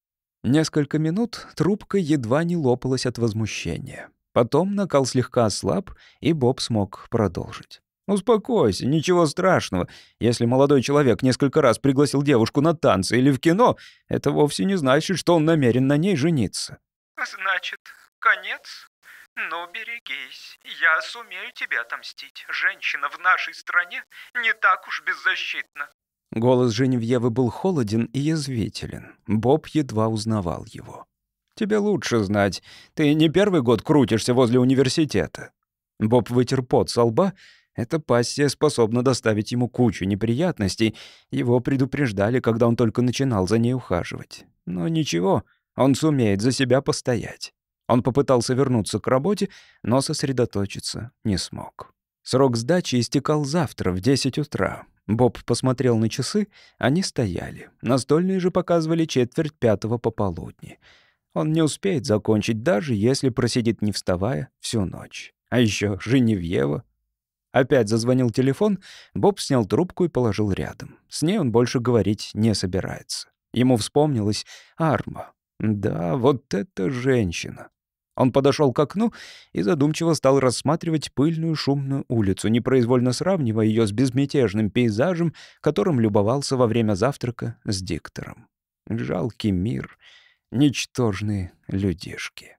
Несколько минут трубка едва не лопалась от возмущения. Потом накал слегка ослаб, и Боб смог продолжить. «Успокойся, ничего страшного. Если молодой человек несколько раз пригласил девушку на танцы или в кино, это вовсе не значит, что он намерен на ней жениться». «Значит, конец? Ну, берегись. Я сумею тебя отомстить. Женщина в нашей стране не так уж беззащитна». Голос Женевьевы был холоден и язвителен. Боб едва узнавал его. «Тебе лучше знать. Ты не первый год крутишься возле университета». Боб вытер пот со лба. Эта пассия способна доставить ему кучу неприятностей. Его предупреждали, когда он только начинал за ней ухаживать. Но ничего, он сумеет за себя постоять. Он попытался вернуться к работе, но сосредоточиться не смог. Срок сдачи истекал завтра в 10 утра. Боб посмотрел на часы, они стояли. Настольные же показывали четверть пятого пополудни. Он не успеет закончить, даже если просидит не вставая всю ночь. А еще Женевьева. Опять зазвонил телефон, Боб снял трубку и положил рядом. С ней он больше говорить не собирается. Ему вспомнилась Арма. Да, вот эта женщина. Он подошел к окну и задумчиво стал рассматривать пыльную шумную улицу, непроизвольно сравнивая ее с безмятежным пейзажем, которым любовался во время завтрака с диктором. Жалкий мир, ничтожные людишки.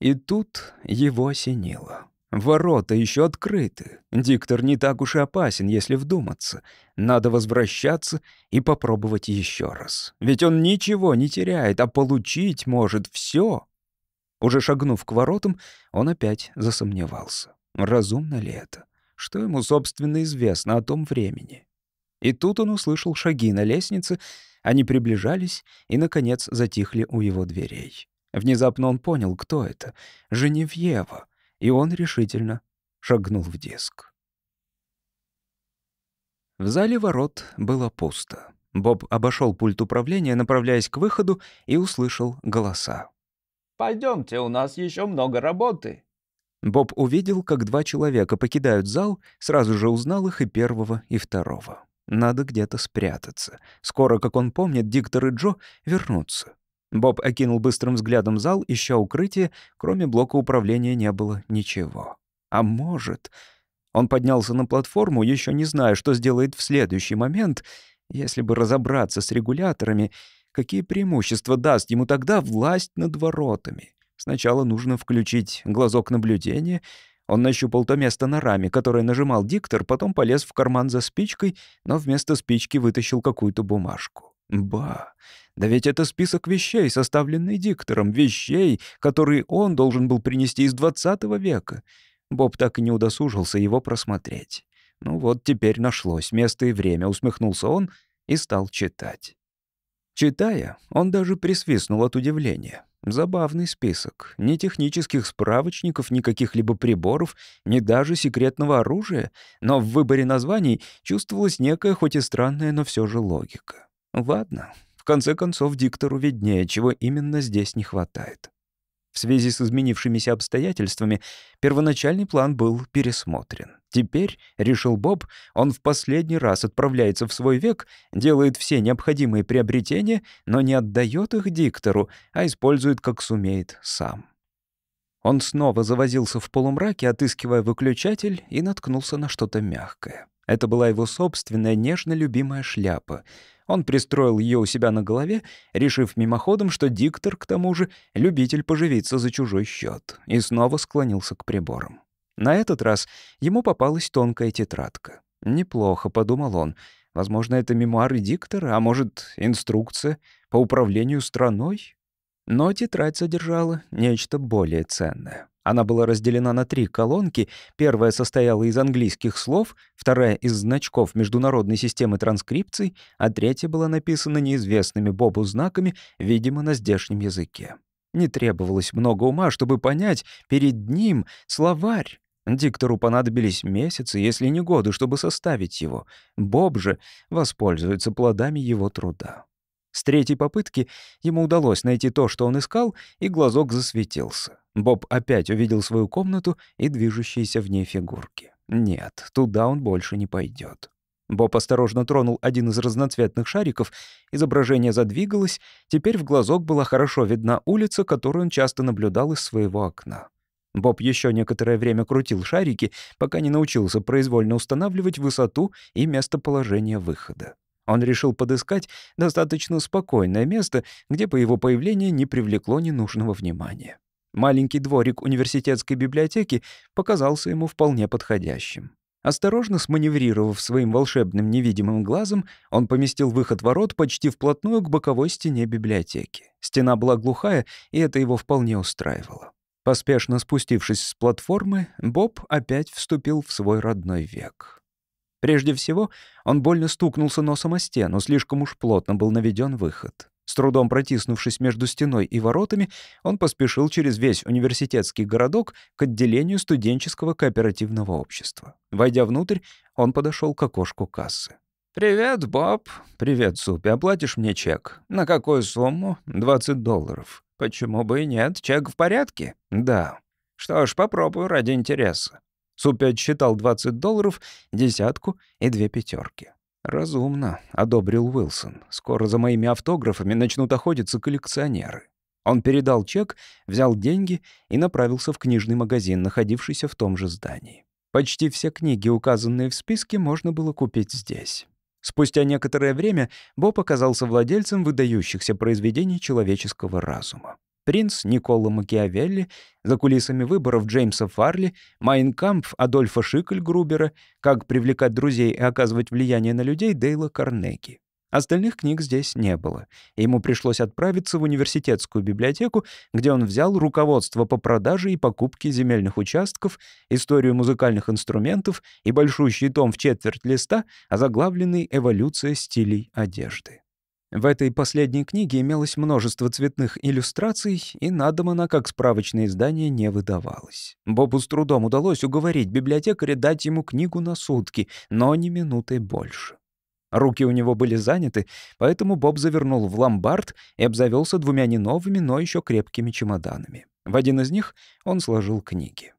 И тут его осенило. Ворота еще открыты. Диктор не так уж и опасен, если вдуматься. Надо возвращаться и попробовать еще раз. Ведь он ничего не теряет, а получить может все. Уже шагнув к воротам, он опять засомневался. Разумно ли это? Что ему, собственно, известно о том времени? И тут он услышал шаги на лестнице, они приближались и, наконец, затихли у его дверей. Внезапно он понял, кто это — Женевьева, и он решительно шагнул в диск. В зале ворот было пусто. Боб обошел пульт управления, направляясь к выходу, и услышал голоса. Пойдемте, у нас еще много работы». Боб увидел, как два человека покидают зал, сразу же узнал их и первого, и второго. Надо где-то спрятаться. Скоро, как он помнит, диктор и Джо вернутся. Боб окинул быстрым взглядом зал, ища укрытие, кроме блока управления не было ничего. А может... Он поднялся на платформу, еще не зная, что сделает в следующий момент, если бы разобраться с регуляторами Какие преимущества даст ему тогда власть над воротами? Сначала нужно включить глазок наблюдения. Он нащупал то место на раме, которое нажимал диктор, потом полез в карман за спичкой, но вместо спички вытащил какую-то бумажку. Ба, да ведь это список вещей, составленный диктором, вещей, которые он должен был принести из 20 века. Боб так и не удосужился его просмотреть. Ну вот теперь нашлось место и время, усмехнулся он и стал читать. Читая, он даже присвистнул от удивления. Забавный список. Ни технических справочников, ни каких-либо приборов, ни даже секретного оружия, но в выборе названий чувствовалась некая, хоть и странная, но все же логика. Ладно, в конце концов, диктору виднее, чего именно здесь не хватает. В связи с изменившимися обстоятельствами первоначальный план был пересмотрен. Теперь, решил Боб, он в последний раз отправляется в свой век, делает все необходимые приобретения, но не отдает их диктору, а использует как сумеет сам. Он снова завозился в полумраке, отыскивая выключатель, и наткнулся на что-то мягкое. Это была его собственная нежно любимая шляпа — он пристроил ее у себя на голове, решив мимоходом, что диктор, к тому же, любитель поживиться за чужой счет, и снова склонился к приборам. На этот раз ему попалась тонкая тетрадка. «Неплохо», — подумал он. «Возможно, это мемуары диктора, а может, инструкция по управлению страной?» Но тетрадь содержала нечто более ценное. Она была разделена на три колонки. Первая состояла из английских слов, вторая — из значков международной системы транскрипций, а третья была написана неизвестными Бобу знаками, видимо, на здешнем языке. Не требовалось много ума, чтобы понять, перед ним словарь. Диктору понадобились месяцы, если не годы, чтобы составить его. Боб же воспользуется плодами его труда. С третьей попытки ему удалось найти то, что он искал, и глазок засветился. Боб опять увидел свою комнату и движущиеся в ней фигурки. Нет, туда он больше не пойдет. Боб осторожно тронул один из разноцветных шариков, изображение задвигалось, теперь в глазок была хорошо видна улица, которую он часто наблюдал из своего окна. Боб еще некоторое время крутил шарики, пока не научился произвольно устанавливать высоту и местоположение выхода. Он решил подыскать достаточно спокойное место, где по его появлению не привлекло ненужного внимания. Маленький дворик университетской библиотеки показался ему вполне подходящим. Осторожно сманеврировав своим волшебным невидимым глазом, он поместил выход ворот почти вплотную к боковой стене библиотеки. Стена была глухая, и это его вполне устраивало. Поспешно спустившись с платформы, Боб опять вступил в свой родной век. Прежде всего, он больно стукнулся носом о стену, слишком уж плотно был наведен выход. С трудом протиснувшись между стеной и воротами, он поспешил через весь университетский городок к отделению студенческого кооперативного общества. Войдя внутрь, он подошел к окошку кассы. «Привет, Боб. Привет, Супи. Оплатишь мне чек? На какую сумму? 20 долларов. Почему бы и нет? Чек в порядке? Да. Что ж, попробую ради интереса. Супи отсчитал 20 долларов, десятку и две пятерки. «Разумно», — одобрил Уилсон. «Скоро за моими автографами начнут охотиться коллекционеры». Он передал чек, взял деньги и направился в книжный магазин, находившийся в том же здании. Почти все книги, указанные в списке, можно было купить здесь. Спустя некоторое время Боб оказался владельцем выдающихся произведений человеческого разума. Принц Никола Макиавелли, за кулисами выборов Джеймса Фарли, Майнкампф Адольфа Шикльгрубера, «Как привлекать друзей и оказывать влияние на людей» Дейла Карнеги. Остальных книг здесь не было. Ему пришлось отправиться в университетскую библиотеку, где он взял руководство по продаже и покупке земельных участков, историю музыкальных инструментов и большущий том в четверть листа, озаглавленный «Эволюция стилей одежды». В этой последней книге имелось множество цветных иллюстраций, и на дом она как справочное издание не выдавалась. Бобу с трудом удалось уговорить библиотекаря дать ему книгу на сутки, но не минуты больше. Руки у него были заняты, поэтому Боб завернул в ломбард и обзавелся двумя не новыми, но еще крепкими чемоданами. В один из них он сложил книги.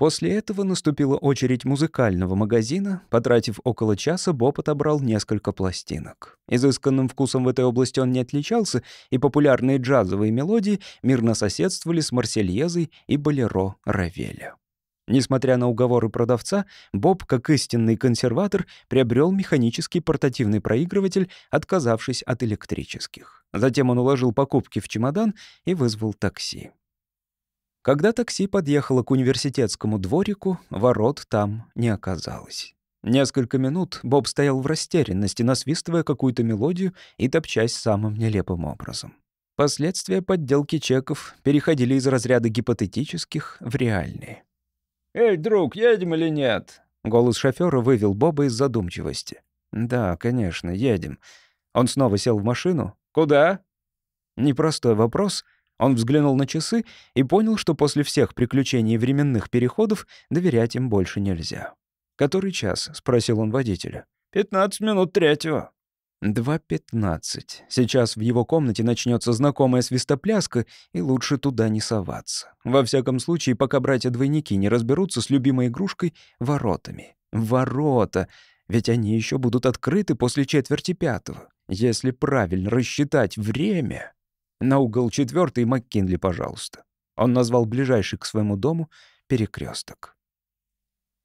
После этого наступила очередь музыкального магазина. Потратив около часа, Боб отобрал несколько пластинок. Изысканным вкусом в этой области он не отличался, и популярные джазовые мелодии мирно соседствовали с Марсельезой и Болеро Равеля. Несмотря на уговоры продавца, Боб, как истинный консерватор, приобрел механический портативный проигрыватель, отказавшись от электрических. Затем он уложил покупки в чемодан и вызвал такси. Когда такси подъехало к университетскому дворику, ворот там не оказалось. Несколько минут Боб стоял в растерянности, насвистывая какую-то мелодию и топчась самым нелепым образом. Последствия подделки чеков переходили из разряда гипотетических в реальные. «Эй, друг, едем или нет?» Голос шофера вывел Боба из задумчивости. «Да, конечно, едем». Он снова сел в машину. «Куда?» Непростой вопрос — он взглянул на часы и понял, что после всех приключений и временных переходов доверять им больше нельзя. «Который час?» — спросил он водителя. «Пятнадцать минут третьего». «Два пятнадцать. Сейчас в его комнате начнется знакомая свистопляска, и лучше туда не соваться. Во всяком случае, пока братья-двойники не разберутся с любимой игрушкой — воротами. Ворота! Ведь они еще будут открыты после четверти пятого. Если правильно рассчитать время...» На угол четвертый МакКинли, пожалуйста. Он назвал ближайший к своему дому перекресток.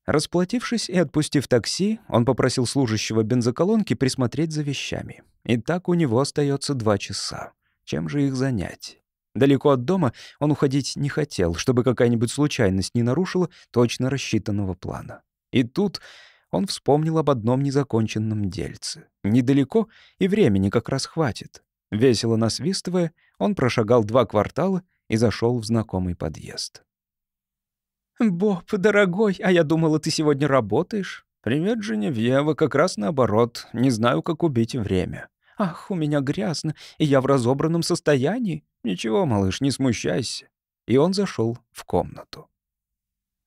Расплатившись и отпустив такси, он попросил служащего бензоколонки присмотреть за вещами. И так у него остается два часа. Чем же их занять? Далеко от дома он уходить не хотел, чтобы какая-нибудь случайность не нарушила точно рассчитанного плана. И тут он вспомнил об одном незаконченном дельце. Недалеко и времени как раз хватит. Весело насвистывая, он прошагал два квартала и зашел в знакомый подъезд. «Боб, дорогой, а я думала, ты сегодня работаешь». «Привет, Женевьева, как раз наоборот. Не знаю, как убить время». «Ах, у меня грязно, и я в разобранном состоянии». «Ничего, малыш, не смущайся». И он зашел в комнату.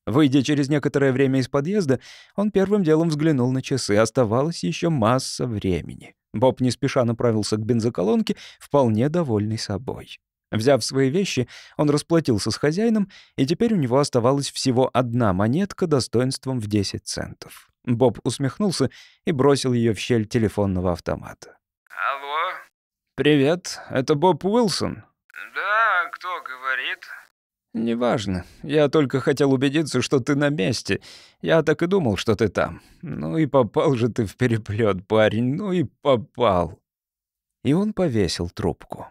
Выйдя через некоторое время из подъезда, он первым делом взглянул на часы. Оставалось еще масса времени. Боб не спеша направился к бензоколонке, вполне довольный собой. Взяв свои вещи, он расплатился с хозяином, и теперь у него оставалась всего одна монетка достоинством в 10 центов. Боб усмехнулся и бросил ее в щель телефонного автомата. «Алло?» «Привет, это Боб Уилсон?» «Да, кто говорит?» «Неважно. Я только хотел убедиться, что ты на месте. Я так и думал, что ты там. Ну и попал же ты в переплет, парень, ну и попал». И он повесил трубку.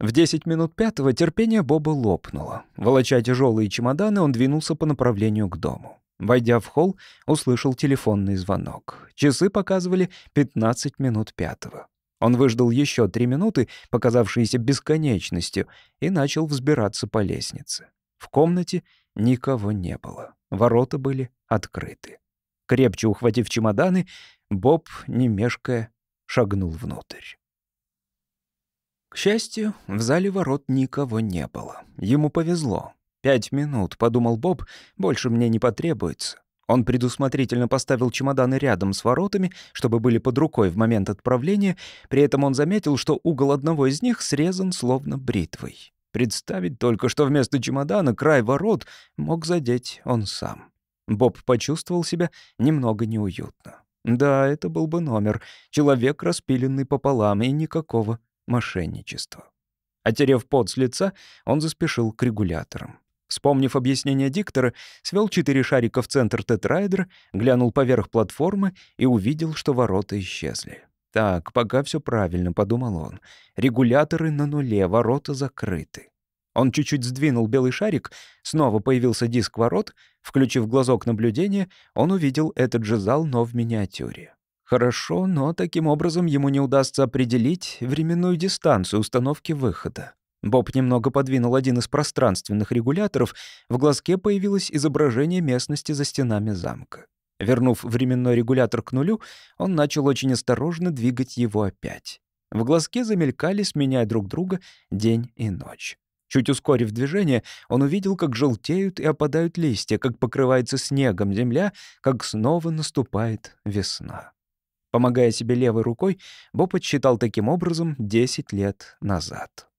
В 10 минут пятого терпение Боба лопнуло. Волоча тяжелые чемоданы, он двинулся по направлению к дому. Войдя в холл, услышал телефонный звонок. Часы показывали 15 минут пятого. Он выждал еще три минуты, показавшиеся бесконечностью, и начал взбираться по лестнице. В комнате никого не было. Ворота были открыты. Крепче ухватив чемоданы, Боб, не мешкая, шагнул внутрь. К счастью, в зале ворот никого не было. Ему повезло. «Пять минут», — подумал Боб, — «больше мне не потребуется». Он предусмотрительно поставил чемоданы рядом с воротами, чтобы были под рукой в момент отправления, при этом он заметил, что угол одного из них срезан словно бритвой. Представить только, что вместо чемодана край ворот мог задеть он сам. Боб почувствовал себя немного неуютно. Да, это был бы номер. Человек, распиленный пополам, и никакого мошенничества. Отерев пот с лица, он заспешил к регуляторам. Вспомнив объяснение диктора, свел четыре шарика в центр тетрайдер, глянул поверх платформы и увидел, что ворота исчезли. «Так, пока все правильно», — подумал он. «Регуляторы на нуле, ворота закрыты». Он чуть-чуть сдвинул белый шарик, снова появился диск ворот. Включив глазок наблюдения, он увидел этот же зал, но в миниатюре. Хорошо, но таким образом ему не удастся определить временную дистанцию установки выхода. Боб немного подвинул один из пространственных регуляторов, в глазке появилось изображение местности за стенами замка. Вернув временной регулятор к нулю, он начал очень осторожно двигать его опять. В глазке замелькали, сменяя друг друга, день и ночь. Чуть ускорив движение, он увидел, как желтеют и опадают листья, как покрывается снегом земля, как снова наступает весна. Помогая себе левой рукой, Боб подсчитал таким образом 10 лет назад.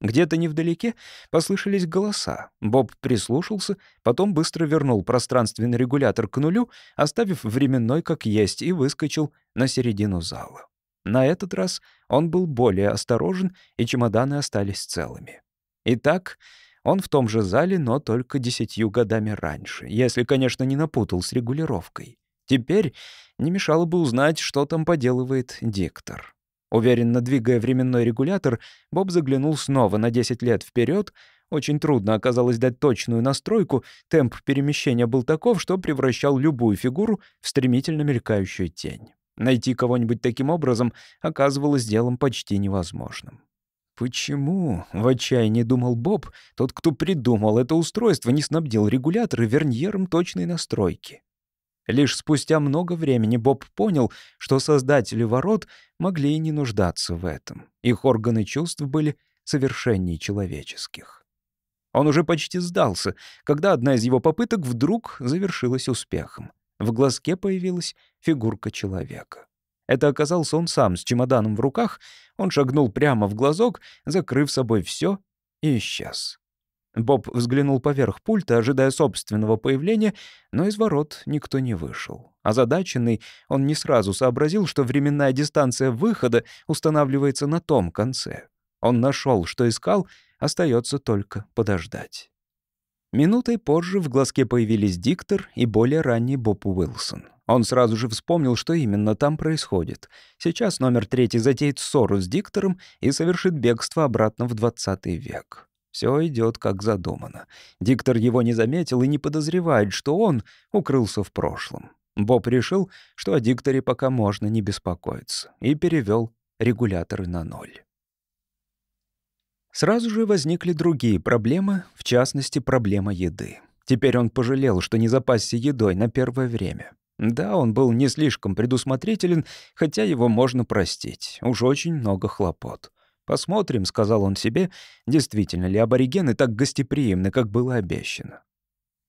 Где-то невдалеке послышались голоса. Боб прислушался, потом быстро вернул пространственный регулятор к нулю, оставив временной как есть, и выскочил на середину зала. На этот раз он был более осторожен, и чемоданы остались целыми. Итак, он в том же зале, но только десятью годами раньше, если, конечно, не напутал с регулировкой. Теперь не мешало бы узнать, что там поделывает диктор. Уверенно двигая временной регулятор, Боб заглянул снова на 10 лет вперед. Очень трудно оказалось дать точную настройку, темп перемещения был таков, что превращал любую фигуру в стремительно мелькающую тень. Найти кого-нибудь таким образом оказывалось делом почти невозможным. Почему, в отчаянии думал Боб, тот, кто придумал это устройство, не снабдил регулятор и верньером точной настройки? Лишь спустя много времени Боб понял, что создатели ворот могли и не нуждаться в этом. Их органы чувств были совершеннее человеческих. Он уже почти сдался, когда одна из его попыток вдруг завершилась успехом. В глазке появилась фигурка человека. Это оказался он сам с чемоданом в руках. Он шагнул прямо в глазок, закрыв собой все и исчез. Боб взглянул поверх пульта, ожидая собственного появления, но из ворот никто не вышел. Озадаченный, он не сразу сообразил, что временная дистанция выхода устанавливается на том конце. Он нашел, что искал, остается только подождать. Минутой позже в глазке появились диктор и более ранний Боб Уилсон. Он сразу же вспомнил, что именно там происходит. Сейчас номер третий затеет ссору с диктором и совершит бегство обратно в 20 век. Все идет как задумано. Диктор его не заметил и не подозревает, что он укрылся в прошлом. Боб решил, что о дикторе пока можно не беспокоиться, и перевел регуляторы на ноль. Сразу же возникли другие проблемы, в частности, проблема еды. Теперь он пожалел, что не запасся едой на первое время. Да, он был не слишком предусмотрителен, хотя его можно простить. Уж очень много хлопот. «Посмотрим», — сказал он себе, действительно ли аборигены так гостеприимны, как было обещано.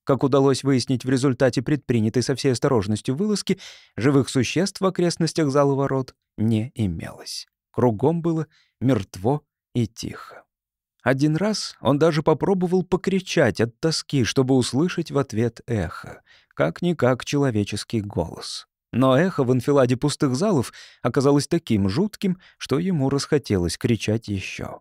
Как удалось выяснить в результате предпринятой со всей осторожностью вылазки, живых существ в окрестностях зала ворот не имелось. Кругом было мертво и тихо. Один раз он даже попробовал покричать от тоски, чтобы услышать в ответ эхо, как-никак человеческий голос. Но эхо в анфиладе пустых залов оказалось таким жутким, что ему расхотелось кричать еще.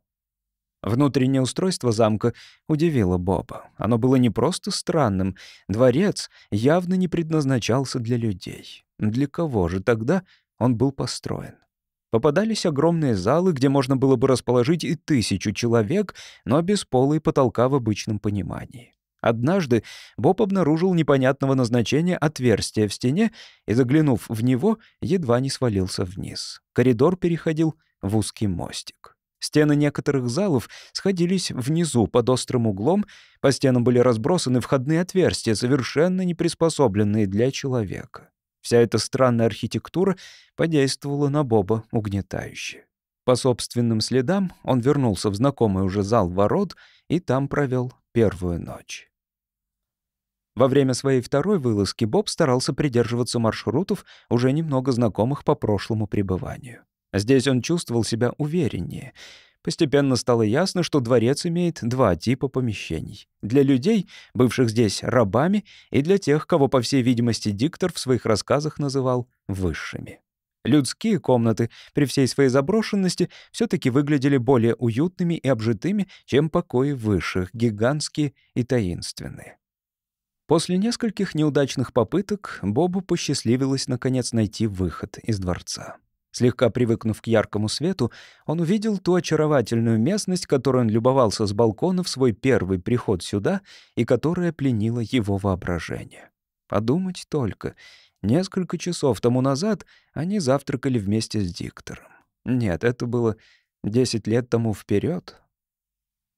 Внутреннее устройство замка удивило Боба. Оно было не просто странным. Дворец явно не предназначался для людей. Для кого же тогда он был построен? Попадались огромные залы, где можно было бы расположить и тысячу человек, но без пола и потолка в обычном понимании. Однажды Боб обнаружил непонятного назначения отверстие в стене и, заглянув в него, едва не свалился вниз. Коридор переходил в узкий мостик. Стены некоторых залов сходились внизу под острым углом, по стенам были разбросаны входные отверстия, совершенно не приспособленные для человека. Вся эта странная архитектура подействовала на Боба угнетающе. По собственным следам он вернулся в знакомый уже зал ворот и там провел первую ночь. Во время своей второй вылазки Боб старался придерживаться маршрутов, уже немного знакомых по прошлому пребыванию. Здесь он чувствовал себя увереннее. Постепенно стало ясно, что дворец имеет два типа помещений. Для людей, бывших здесь рабами, и для тех, кого, по всей видимости, диктор в своих рассказах называл «высшими». Людские комнаты, при всей своей заброшенности, все таки выглядели более уютными и обжитыми, чем покои высших, гигантские и таинственные. После нескольких неудачных попыток Бобу посчастливилось наконец найти выход из дворца. Слегка привыкнув к яркому свету, он увидел ту очаровательную местность, которую он любовался с балкона в свой первый приход сюда и которая пленила его воображение. Подумать только, несколько часов тому назад они завтракали вместе с диктором. Нет, это было 10 лет тому вперед,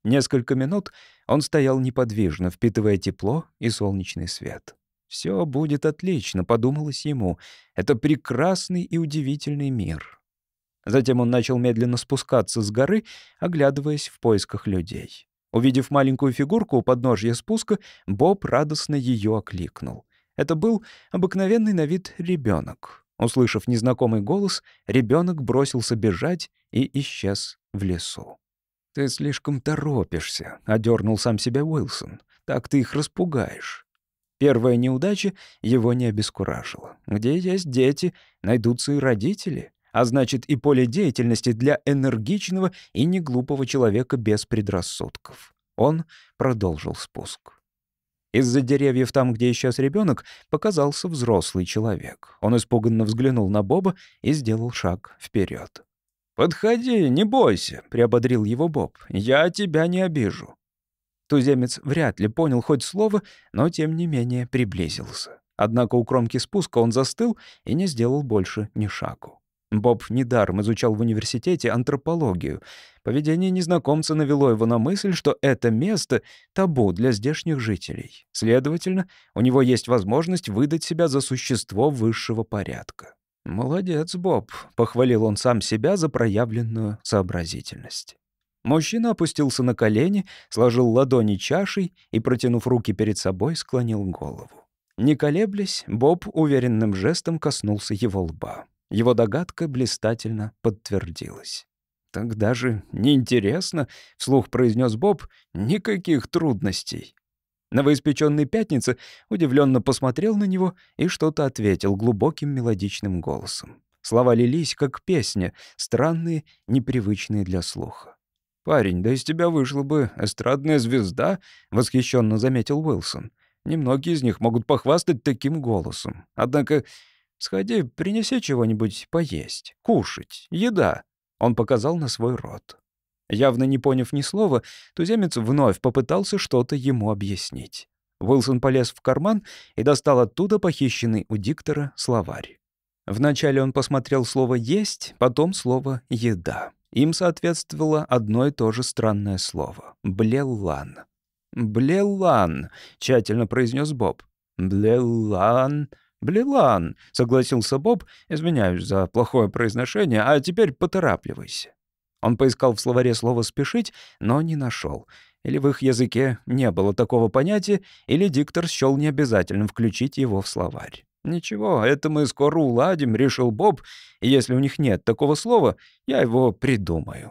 Несколько минут он стоял неподвижно, впитывая тепло и солнечный свет. «Все будет отлично», — подумалось ему. «Это прекрасный и удивительный мир». Затем он начал медленно спускаться с горы, оглядываясь в поисках людей. Увидев маленькую фигурку у подножья спуска, Боб радостно ее окликнул. Это был обыкновенный на вид ребенок. Услышав незнакомый голос, ребенок бросился бежать и исчез в лесу. «Ты слишком торопишься», — одернул сам себя Уилсон. «Так ты их распугаешь». Первая неудача его не обескуражила. Где есть дети, найдутся и родители, а значит и поле деятельности для энергичного и неглупого человека без предрассудков. Он продолжил спуск. Из-за деревьев там, где исчез ребенок, показался взрослый человек. Он испуганно взглянул на Боба и сделал шаг вперед. «Подходи, не бойся», — приободрил его Боб. «Я тебя не обижу». Туземец вряд ли понял хоть слово, но тем не менее приблизился. Однако у кромки спуска он застыл и не сделал больше ни шагу. Боб недаром изучал в университете антропологию. Поведение незнакомца навело его на мысль, что это место — табу для здешних жителей. Следовательно, у него есть возможность выдать себя за существо высшего порядка. «Молодец, Боб», — похвалил он сам себя за проявленную сообразительность. Мужчина опустился на колени, сложил ладони чашей и, протянув руки перед собой, склонил голову. Не колеблясь, Боб уверенным жестом коснулся его лба. Его догадка блистательно подтвердилась. «Так даже неинтересно», — вслух произнес Боб, — «никаких трудностей». Новоиспеченный пятница удивленно посмотрел на него и что-то ответил глубоким мелодичным голосом. Слова лились, как песня, странные, непривычные для слуха. «Парень, да из тебя вышла бы эстрадная звезда», — восхищенно заметил Уилсон. «Немногие из них могут похвастать таким голосом. Однако сходи, принеси чего-нибудь поесть, кушать, еда», — он показал на свой рот. Явно не поняв ни слова, туземец вновь попытался что-то ему объяснить. Уилсон полез в карман и достал оттуда похищенный у диктора словарь. Вначале он посмотрел слово «есть», потом слово «еда». Им соответствовало одно и то же странное слово — «блеллан». «Блеллан», — тщательно произнес Боб. «Блеллан», «Блелан», — согласился Боб, извиняюсь за плохое произношение, а теперь поторапливайся. Он поискал в словаре слово «спешить», но не нашел. Или в их языке не было такого понятия, или диктор счёл необязательным включить его в словарь. «Ничего, это мы скоро уладим», — решил Боб. «Если у них нет такого слова, я его придумаю».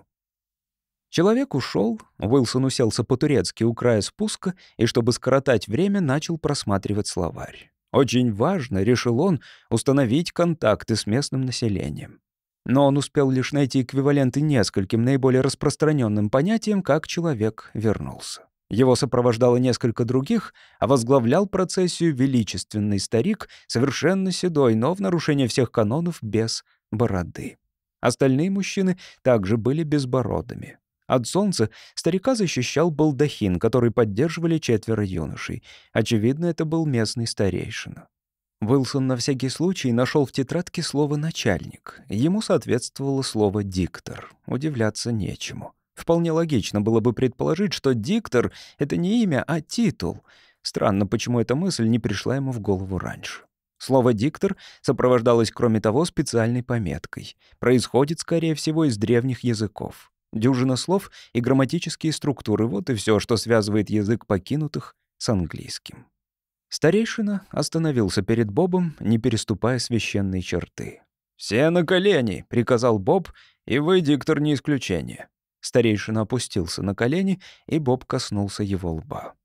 Человек ушел, Уилсон уселся по-турецки у края спуска и, чтобы скоротать время, начал просматривать словарь. Очень важно, решил он, установить контакты с местным населением. Но он успел лишь найти эквиваленты нескольким наиболее распространенным понятиям, как человек вернулся. Его сопровождало несколько других, а возглавлял процессию величественный старик, совершенно седой, но в нарушение всех канонов без бороды. Остальные мужчины также были безбородыми. От солнца старика защищал балдахин, который поддерживали четверо юношей. Очевидно, это был местный старейшина. Уилсон на всякий случай нашел в тетрадке слово «начальник». Ему соответствовало слово «диктор». Удивляться нечему. Вполне логично было бы предположить, что «диктор» — это не имя, а титул. Странно, почему эта мысль не пришла ему в голову раньше. Слово «диктор» сопровождалось, кроме того, специальной пометкой. Происходит, скорее всего, из древних языков. Дюжина слов и грамматические структуры — вот и все, что связывает язык покинутых с английским. Старейшина остановился перед Бобом, не переступая священной черты. «Все на колени!» — приказал Боб, и вы, диктор, не исключение. Старейшина опустился на колени, и Боб коснулся его лба.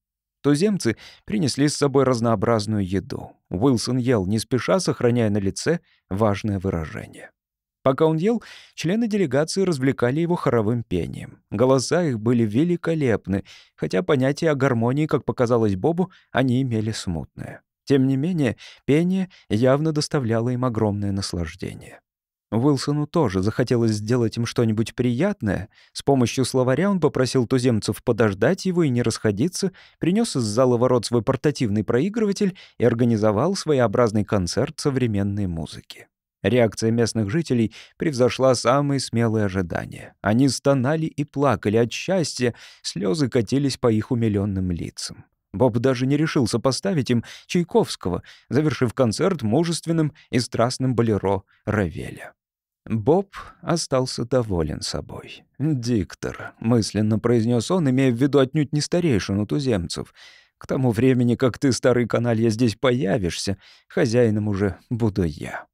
Туземцы принесли с собой разнообразную еду. Уилсон ел не спеша, сохраняя на лице важное выражение. Пока он ел, члены делегации развлекали его хоровым пением. Голоса их были великолепны, хотя понятие о гармонии, как показалось Бобу, они имели смутное. Тем не менее, пение явно доставляло им огромное наслаждение. Уилсону тоже захотелось сделать им что-нибудь приятное. С помощью словаря он попросил туземцев подождать его и не расходиться, принес из зала ворот свой портативный проигрыватель и организовал своеобразный концерт современной музыки. Реакция местных жителей превзошла самые смелые ожидания. Они стонали и плакали от счастья, слезы катились по их умиленным лицам. Боб даже не решился поставить им Чайковского, завершив концерт мужественным и страстным болеро Равеля. Боб остался доволен собой. «Диктор», — мысленно произнес он, имея в виду отнюдь не старейшину туземцев. «К тому времени, как ты, старый каналья, здесь появишься, хозяином уже буду я».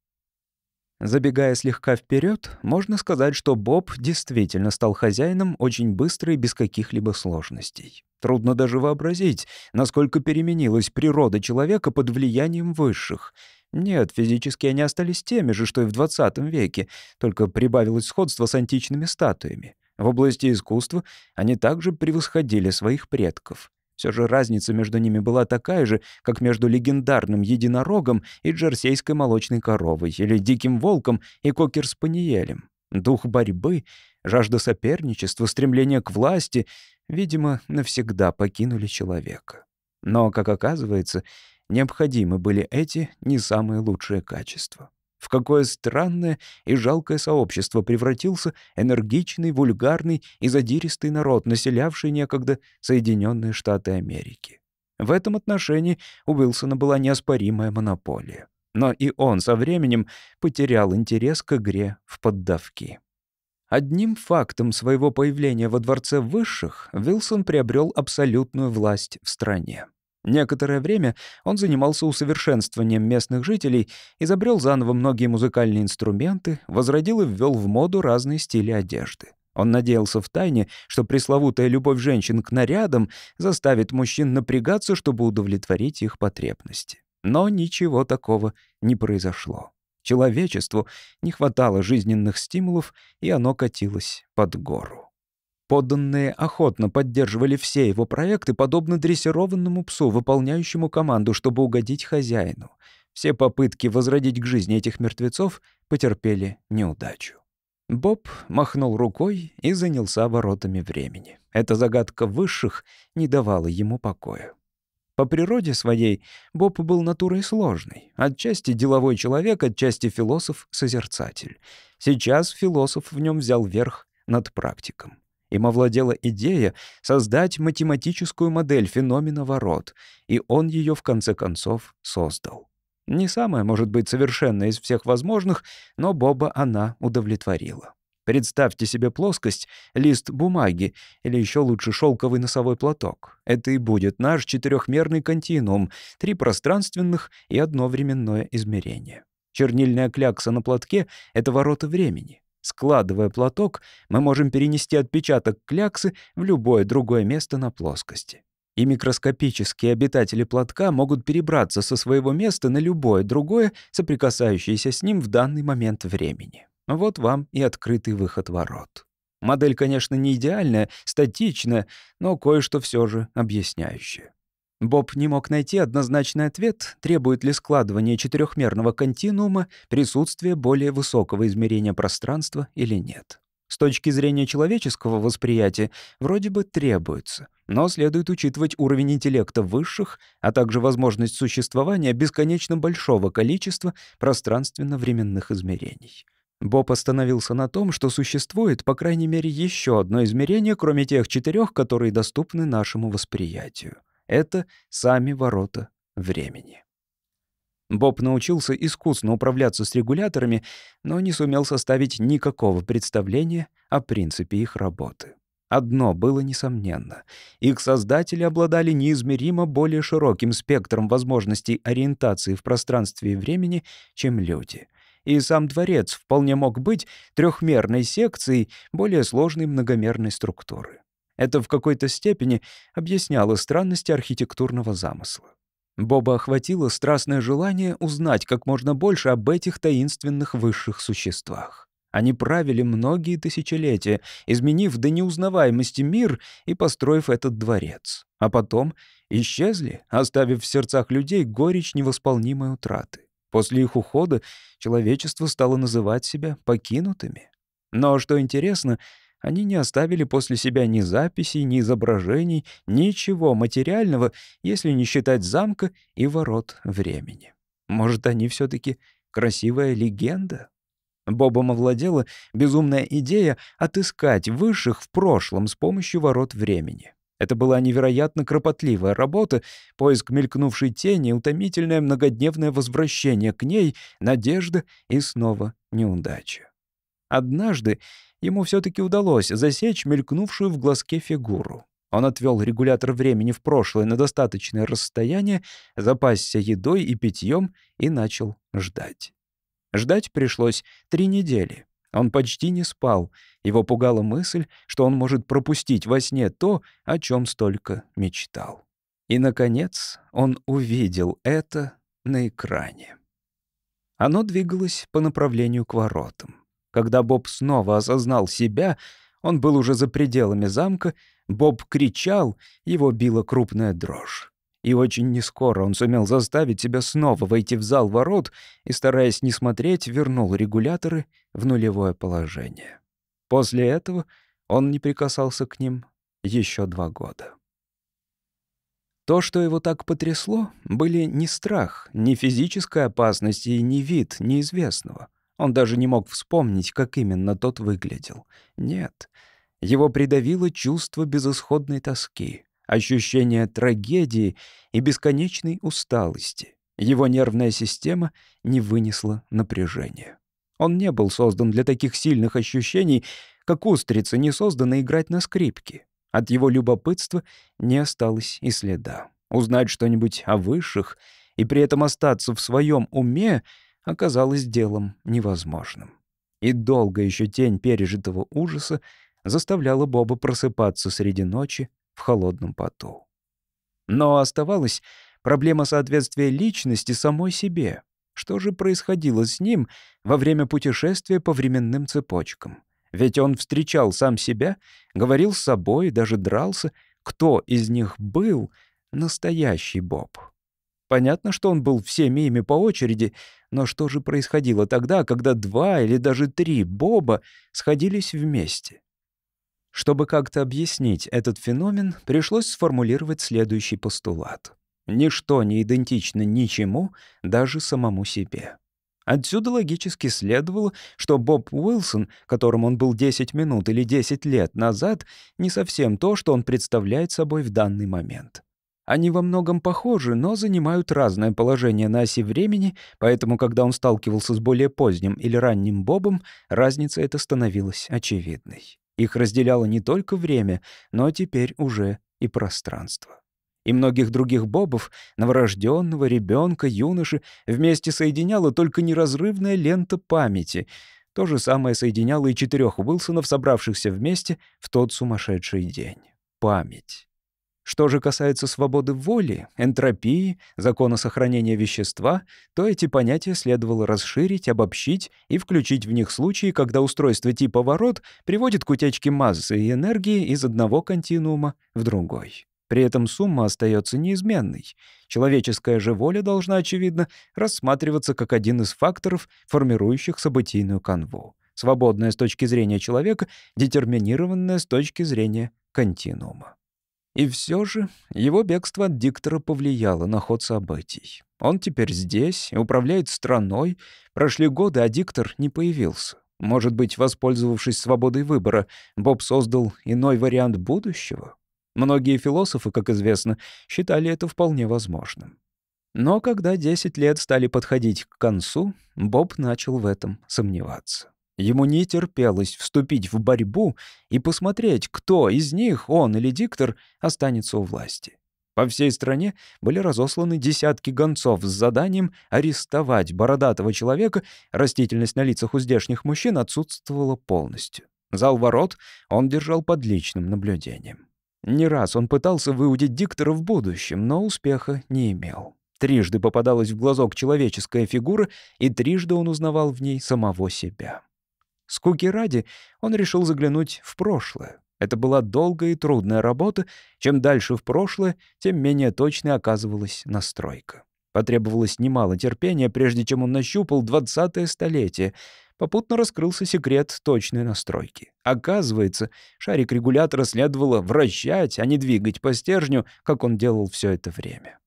Забегая слегка вперед, можно сказать, что Боб действительно стал хозяином очень быстро и без каких-либо сложностей. Трудно даже вообразить, насколько переменилась природа человека под влиянием высших. Нет, физически они остались теми же, что и в 20 веке, только прибавилось сходство с античными статуями. В области искусства они также превосходили своих предков. Все же разница между ними была такая же, как между легендарным единорогом и джерсейской молочной коровой, или диким волком и кокер-спаниелем. Дух борьбы, жажда соперничества, стремление к власти, видимо, навсегда покинули человека. Но, как оказывается, необходимы были эти не самые лучшие качества. В какое странное и жалкое сообщество превратился энергичный, вульгарный и задиристый народ, населявший некогда Соединенные Штаты Америки. В этом отношении у Уилсона была неоспоримая монополия. Но и он со временем потерял интерес к игре в поддавки. Одним фактом своего появления во Дворце Высших Вилсон приобрел абсолютную власть в стране. Некоторое время он занимался усовершенствованием местных жителей, изобрел заново многие музыкальные инструменты, возродил и ввел в моду разные стили одежды. Он надеялся втайне, что пресловутая любовь женщин к нарядам заставит мужчин напрягаться, чтобы удовлетворить их потребности. Но ничего такого не произошло. Человечеству не хватало жизненных стимулов, и оно катилось под гору. Подданные охотно поддерживали все его проекты, подобно дрессированному псу, выполняющему команду, чтобы угодить хозяину. Все попытки возродить к жизни этих мертвецов потерпели неудачу. Боб махнул рукой и занялся оборотами времени. Эта загадка высших не давала ему покоя. По природе своей Боб был натурой сложной, отчасти деловой человек, отчасти философ-созерцатель. Сейчас философ в нем взял верх над практиком. Им овладела идея создать математическую модель феномена ворот, и он ее в конце концов создал. Не самая, может быть, совершенная из всех возможных, но Боба она удовлетворила. Представьте себе плоскость, лист бумаги или еще лучше шелковый носовой платок. Это и будет наш четырехмерный континуум, три пространственных и одно временное измерение. Чернильная клякса на платке — это ворота времени. Складывая платок, мы можем перенести отпечаток кляксы в любое другое место на плоскости. И микроскопические обитатели платка могут перебраться со своего места на любое другое, соприкасающееся с ним в данный момент времени. Вот вам и открытый выход ворот. Модель, конечно, не идеальная, статичная, но кое-что все же объясняющая. Боб не мог найти однозначный ответ, требует ли складывание четырехмерного континуума присутствие более высокого измерения пространства или нет. С точки зрения человеческого восприятия вроде бы требуется, но следует учитывать уровень интеллекта высших, а также возможность существования бесконечно большого количества пространственно-временных измерений. Боб остановился на том, что существует, по крайней мере, еще одно измерение, кроме тех четырех, которые доступны нашему восприятию. Это сами ворота времени. Боб научился искусно управляться с регуляторами, но не сумел составить никакого представления о принципе их работы. Одно было несомненно. Их создатели обладали неизмеримо более широким спектром возможностей ориентации в пространстве и времени, чем люди. И сам дворец вполне мог быть трехмерной секцией более сложной многомерной структуры. Это в какой-то степени объясняло странности архитектурного замысла. Боба охватило страстное желание узнать как можно больше об этих таинственных высших существах. Они правили многие тысячелетия, изменив до неузнаваемости мир и построив этот дворец. А потом исчезли, оставив в сердцах людей горечь невосполнимой утраты. После их ухода человечество стало называть себя покинутыми. Но, что интересно, — они не оставили после себя ни записей, ни изображений, ничего материального, если не считать замка и ворот времени. Может, они все таки красивая легенда? Бобом овладела безумная идея отыскать высших в прошлом с помощью ворот времени. Это была невероятно кропотливая работа, поиск мелькнувшей тени, утомительное многодневное возвращение к ней, надежда и снова неудача. Однажды ему все-таки удалось засечь мелькнувшую в глазке фигуру. Он отвел регулятор времени в прошлое на достаточное расстояние, запасся едой и питьем и начал ждать. Ждать пришлось три недели. Он почти не спал. Его пугала мысль, что он может пропустить во сне то, о чем столько мечтал. И, наконец, он увидел это на экране. Оно двигалось по направлению к воротам. Когда Боб снова осознал себя, он был уже за пределами замка, Боб кричал, его била крупная дрожь. И очень нескоро он сумел заставить себя снова войти в зал ворот и, стараясь не смотреть, вернул регуляторы в нулевое положение. После этого он не прикасался к ним еще два года. То, что его так потрясло, были не страх, не физическая опасность и не вид неизвестного. Он даже не мог вспомнить, как именно тот выглядел. Нет, его придавило чувство безысходной тоски, ощущение трагедии и бесконечной усталости. Его нервная система не вынесла напряжения. Он не был создан для таких сильных ощущений, как устрица не создана играть на скрипке. От его любопытства не осталось и следа. Узнать что-нибудь о высших и при этом остаться в своем уме — оказалось делом невозможным. И долго еще тень пережитого ужаса заставляла Боба просыпаться среди ночи в холодном поту. Но оставалась проблема соответствия личности самой себе. Что же происходило с ним во время путешествия по временным цепочкам? Ведь он встречал сам себя, говорил с собой, даже дрался. Кто из них был настоящий Боб? Понятно, что он был всеми ими по очереди, но что же происходило тогда, когда два или даже три Боба сходились вместе? Чтобы как-то объяснить этот феномен, пришлось сформулировать следующий постулат. Ничто не идентично ничему, даже самому себе. Отсюда логически следовало, что Боб Уилсон, которому он был 10 минут или 10 лет назад, не совсем то, что он представляет собой в данный момент. Они во многом похожи, но занимают разное положение на оси времени, поэтому, когда он сталкивался с более поздним или ранним Бобом, разница эта становилась очевидной. Их разделяло не только время, но теперь уже и пространство. И многих других Бобов, новорожденного, ребенка, юноши, вместе соединяла только неразрывная лента памяти. То же самое соединяло и четырех Уилсонов, собравшихся вместе в тот сумасшедший день. Память. Что же касается свободы воли, энтропии, закона сохранения вещества, то эти понятия следовало расширить, обобщить и включить в них случаи, когда устройство типа ворот приводит к утечке массы и энергии из одного континуума в другой. При этом сумма остается неизменной. Человеческая же воля должна, очевидно, рассматриваться как один из факторов, формирующих событийную канву. Свободная с точки зрения человека, детерминированная с точки зрения континуума. И все же его бегство от диктора повлияло на ход событий. Он теперь здесь, управляет страной. Прошли годы, а диктор не появился. Может быть, воспользовавшись свободой выбора, Боб создал иной вариант будущего? Многие философы, как известно, считали это вполне возможным. Но когда 10 лет стали подходить к концу, Боб начал в этом сомневаться. Ему не терпелось вступить в борьбу и посмотреть, кто из них, он или диктор, останется у власти. По всей стране были разосланы десятки гонцов с заданием арестовать бородатого человека, растительность на лицах у здешних мужчин отсутствовала полностью. Зал ворот он держал под личным наблюдением. Не раз он пытался выудить диктора в будущем, но успеха не имел. Трижды попадалась в глазок человеческая фигура, и трижды он узнавал в ней самого себя. Скуки ради он решил заглянуть в прошлое. Это была долгая и трудная работа. Чем дальше в прошлое, тем менее точной оказывалась настройка. Потребовалось немало терпения, прежде чем он нащупал 20-е столетие. Попутно раскрылся секрет точной настройки. Оказывается, шарик регулятора следовало вращать, а не двигать по стержню, как он делал все это время.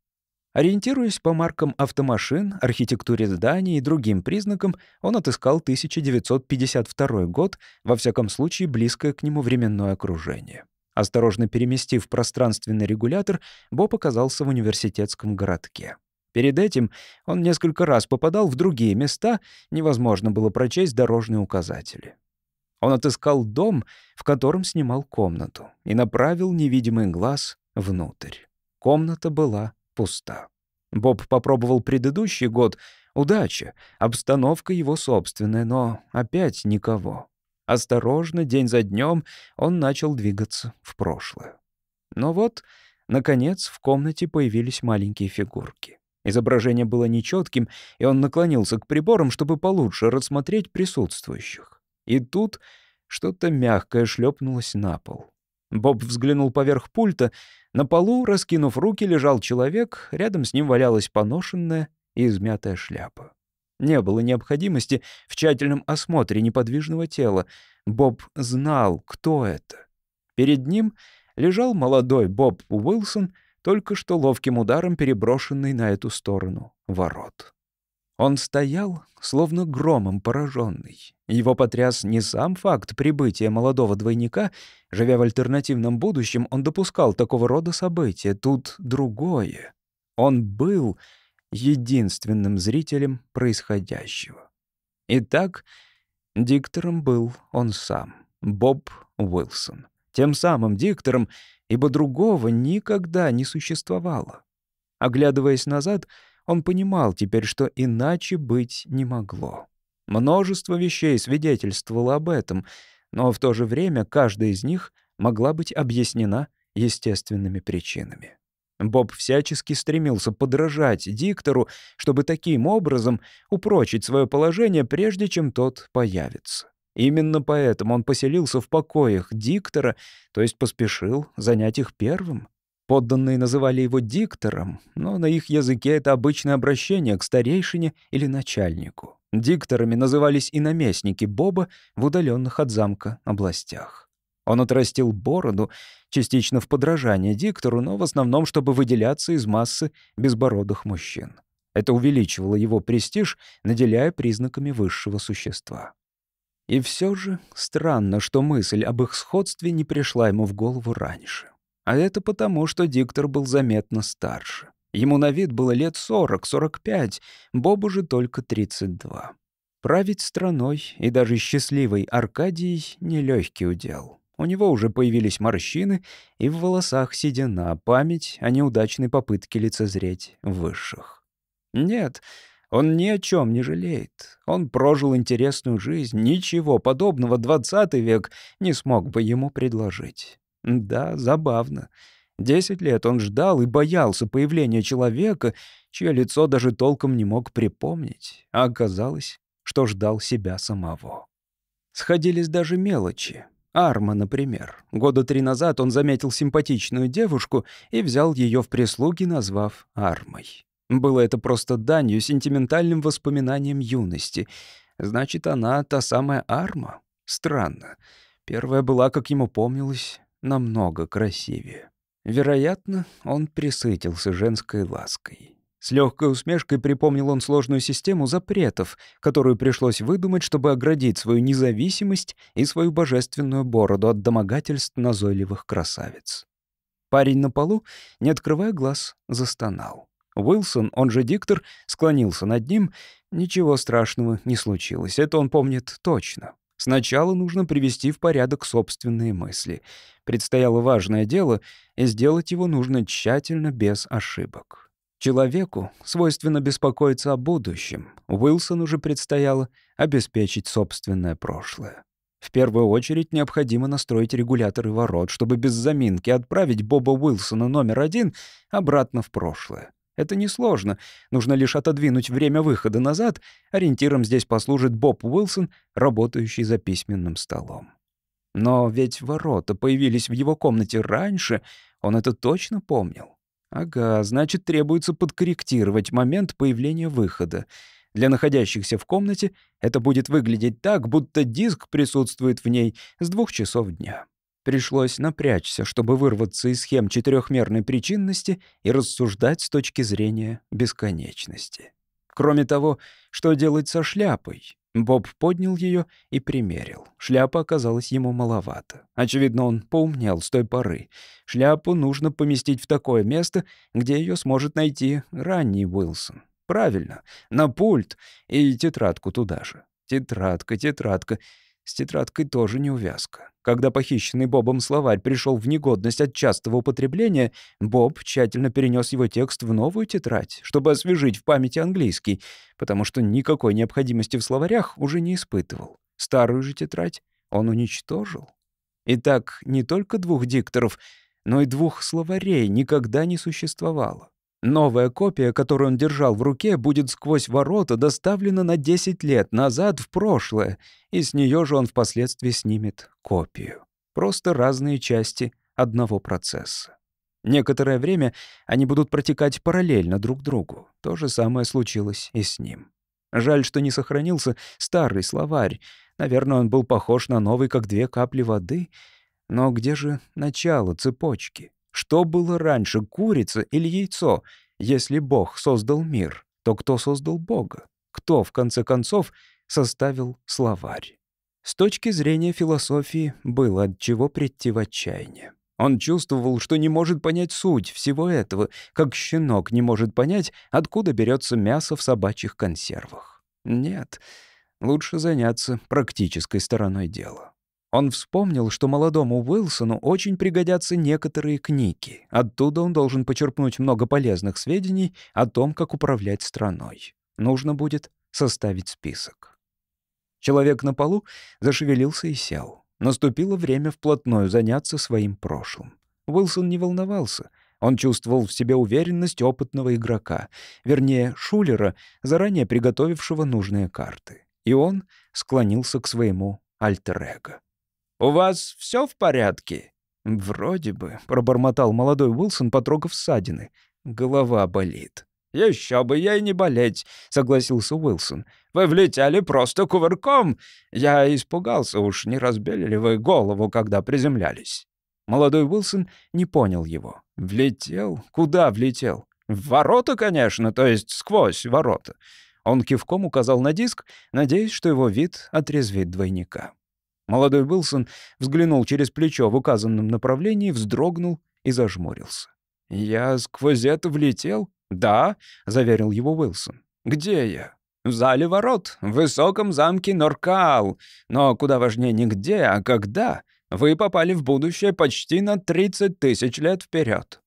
Ориентируясь по маркам автомашин, архитектуре зданий и другим признакам, он отыскал 1952 год, во всяком случае близкое к нему временное окружение. Осторожно переместив пространственный регулятор, Боб оказался в университетском городке. Перед этим он несколько раз попадал в другие места, невозможно было прочесть дорожные указатели. Он отыскал дом, в котором снимал комнату, и направил невидимый глаз внутрь. Комната была Пусто. Боб попробовал предыдущий год. Удача, обстановка его собственная, но опять никого. Осторожно, день за днем, он начал двигаться в прошлое. Но вот, наконец, в комнате появились маленькие фигурки. Изображение было нечетким, и он наклонился к приборам, чтобы получше рассмотреть присутствующих. И тут что-то мягкое шлепнулось на пол. Боб взглянул поверх пульта. На полу, раскинув руки, лежал человек, рядом с ним валялась поношенная и измятая шляпа. Не было необходимости в тщательном осмотре неподвижного тела. Боб знал, кто это. Перед ним лежал молодой Боб Уилсон, только что ловким ударом переброшенный на эту сторону ворот. Он стоял, словно громом пораженный, его потряс не сам факт прибытия молодого двойника. Живя в альтернативном будущем, он допускал такого рода события. Тут другое. Он был единственным зрителем происходящего. Итак, диктором был он сам, Боб Уилсон. Тем самым диктором, ибо другого никогда не существовало. Оглядываясь назад, он понимал теперь, что иначе быть не могло. Множество вещей свидетельствовало об этом, но в то же время каждая из них могла быть объяснена естественными причинами. Боб всячески стремился подражать диктору, чтобы таким образом упрочить свое положение, прежде чем тот появится. Именно поэтому он поселился в покоях диктора, то есть поспешил занять их первым. Подданные называли его диктором, но на их языке это обычное обращение к старейшине или начальнику. Дикторами назывались и наместники Боба в удаленных от замка областях. Он отрастил бороду, частично в подражание диктору, но в основном, чтобы выделяться из массы безбородых мужчин. Это увеличивало его престиж, наделяя признаками высшего существа. И все же странно, что мысль об их сходстве не пришла ему в голову раньше. А это потому, что диктор был заметно старше. Ему на вид было лет 40-45, Бобу же только 32. Править страной и даже счастливой Аркадией — нелегкий удел. У него уже появились морщины, и в волосах седина память о неудачной попытке лицезреть высших. Нет, он ни о чем не жалеет. Он прожил интересную жизнь, ничего подобного 20 век не смог бы ему предложить. Да, забавно. — Десять лет он ждал и боялся появления человека, чье лицо даже толком не мог припомнить, а оказалось, что ждал себя самого. Сходились даже мелочи. Арма, например. Года три назад он заметил симпатичную девушку и взял ее в прислуги, назвав Армой. Было это просто данью, сентиментальным воспоминанием юности. Значит, она та самая Арма? Странно. Первая была, как ему помнилось, намного красивее. Вероятно, он присытился женской лаской. С легкой усмешкой припомнил он сложную систему запретов, которую пришлось выдумать, чтобы оградить свою независимость и свою божественную бороду от домогательств назойливых красавиц. Парень на полу, не открывая глаз, застонал. Уилсон, он же диктор, склонился над ним. Ничего страшного не случилось, это он помнит точно. Сначала нужно привести в порядок собственные мысли. Предстояло важное дело, и сделать его нужно тщательно, без ошибок. Человеку свойственно беспокоиться о будущем. Уилсону уже предстояло обеспечить собственное прошлое. В первую очередь необходимо настроить регуляторы ворот, чтобы без заминки отправить Боба Уилсона номер один обратно в прошлое. Это несложно. Нужно лишь отодвинуть время выхода назад. Ориентиром здесь послужит Боб Уилсон, работающий за письменным столом. Но ведь ворота появились в его комнате раньше, он это точно помнил. Ага, значит, требуется подкорректировать момент появления выхода. Для находящихся в комнате это будет выглядеть так, будто диск присутствует в ней с двух часов дня. Пришлось напрячься, чтобы вырваться из схем четырехмерной причинности и рассуждать с точки зрения бесконечности. Кроме того, что делать со шляпой? Боб поднял ее и примерил. Шляпа оказалась ему маловато. Очевидно, он поумнел с той поры. Шляпу нужно поместить в такое место, где ее сможет найти ранний Уилсон. Правильно, на пульт и тетрадку туда же. Тетрадка, тетрадка. С тетрадкой тоже неувязка. Когда похищенный Бобом словарь пришел в негодность от частого употребления, Боб тщательно перенес его текст в новую тетрадь, чтобы освежить в памяти английский, потому что никакой необходимости в словарях уже не испытывал. Старую же тетрадь он уничтожил. Итак, не только двух дикторов, но и двух словарей никогда не существовало. Новая копия, которую он держал в руке, будет сквозь ворота доставлена на 10 лет назад в прошлое, и с нее же он впоследствии снимет копию. Просто разные части одного процесса. Некоторое время они будут протекать параллельно друг другу. То же самое случилось и с ним. Жаль, что не сохранился старый словарь. Наверное, он был похож на новый, как две капли воды. Но где же начало цепочки? Что было раньше, курица или яйцо? Если Бог создал мир, то кто создал Бога? Кто, в конце концов, составил словарь? С точки зрения философии было от чего прийти в отчаяние. Он чувствовал, что не может понять суть всего этого, как щенок не может понять, откуда берется мясо в собачьих консервах. Нет, лучше заняться практической стороной дела. Он вспомнил, что молодому Уилсону очень пригодятся некоторые книги. Оттуда он должен почерпнуть много полезных сведений о том, как управлять страной. Нужно будет составить список. Человек на полу зашевелился и сел. Наступило время вплотную заняться своим прошлым. Уилсон не волновался. Он чувствовал в себе уверенность опытного игрока, вернее, шулера, заранее приготовившего нужные карты. И он склонился к своему альтер-эго. «У вас все в порядке?» «Вроде бы», — пробормотал молодой Уилсон, потрогав ссадины. «Голова болит». «Еще бы ей не болеть», — согласился Уилсон. «Вы влетели просто кувырком. Я испугался, уж не разбили ли вы голову, когда приземлялись». Молодой Уилсон не понял его. «Влетел? Куда влетел?» «В ворота, конечно, то есть сквозь ворота». Он кивком указал на диск, надеясь, что его вид отрезвит двойника. Молодой Уилсон взглянул через плечо в указанном направлении, вздрогнул и зажмурился. «Я сквозь это влетел?» «Да», — заверил его Уилсон. «Где я?» «В зале ворот, в высоком замке Норкаал. Но куда важнее не где, а когда. Вы попали в будущее почти на 30 тысяч лет вперед.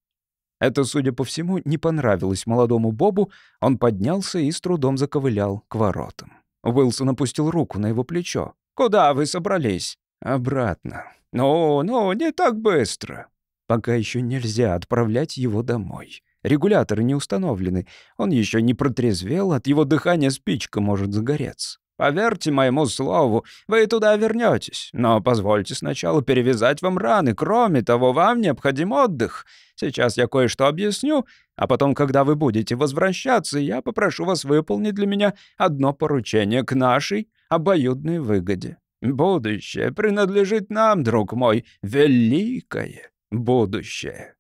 Это, судя по всему, не понравилось молодому Бобу. Он поднялся и с трудом заковылял к воротам. Уилсон опустил руку на его плечо. «Куда вы собрались?» «Обратно». «Ну, ну, не так быстро». «Пока еще нельзя отправлять его домой». Регуляторы не установлены. Он еще не протрезвел, от его дыхания спичка может загореться. Поверьте моему слову, вы туда вернетесь. Но позвольте сначала перевязать вам раны. Кроме того, вам необходим отдых. Сейчас я кое-что объясню, а потом, когда вы будете возвращаться, я попрошу вас выполнить для меня одно поручение к нашей обоюдной выгоде. Будущее принадлежит нам, друг мой, великое будущее.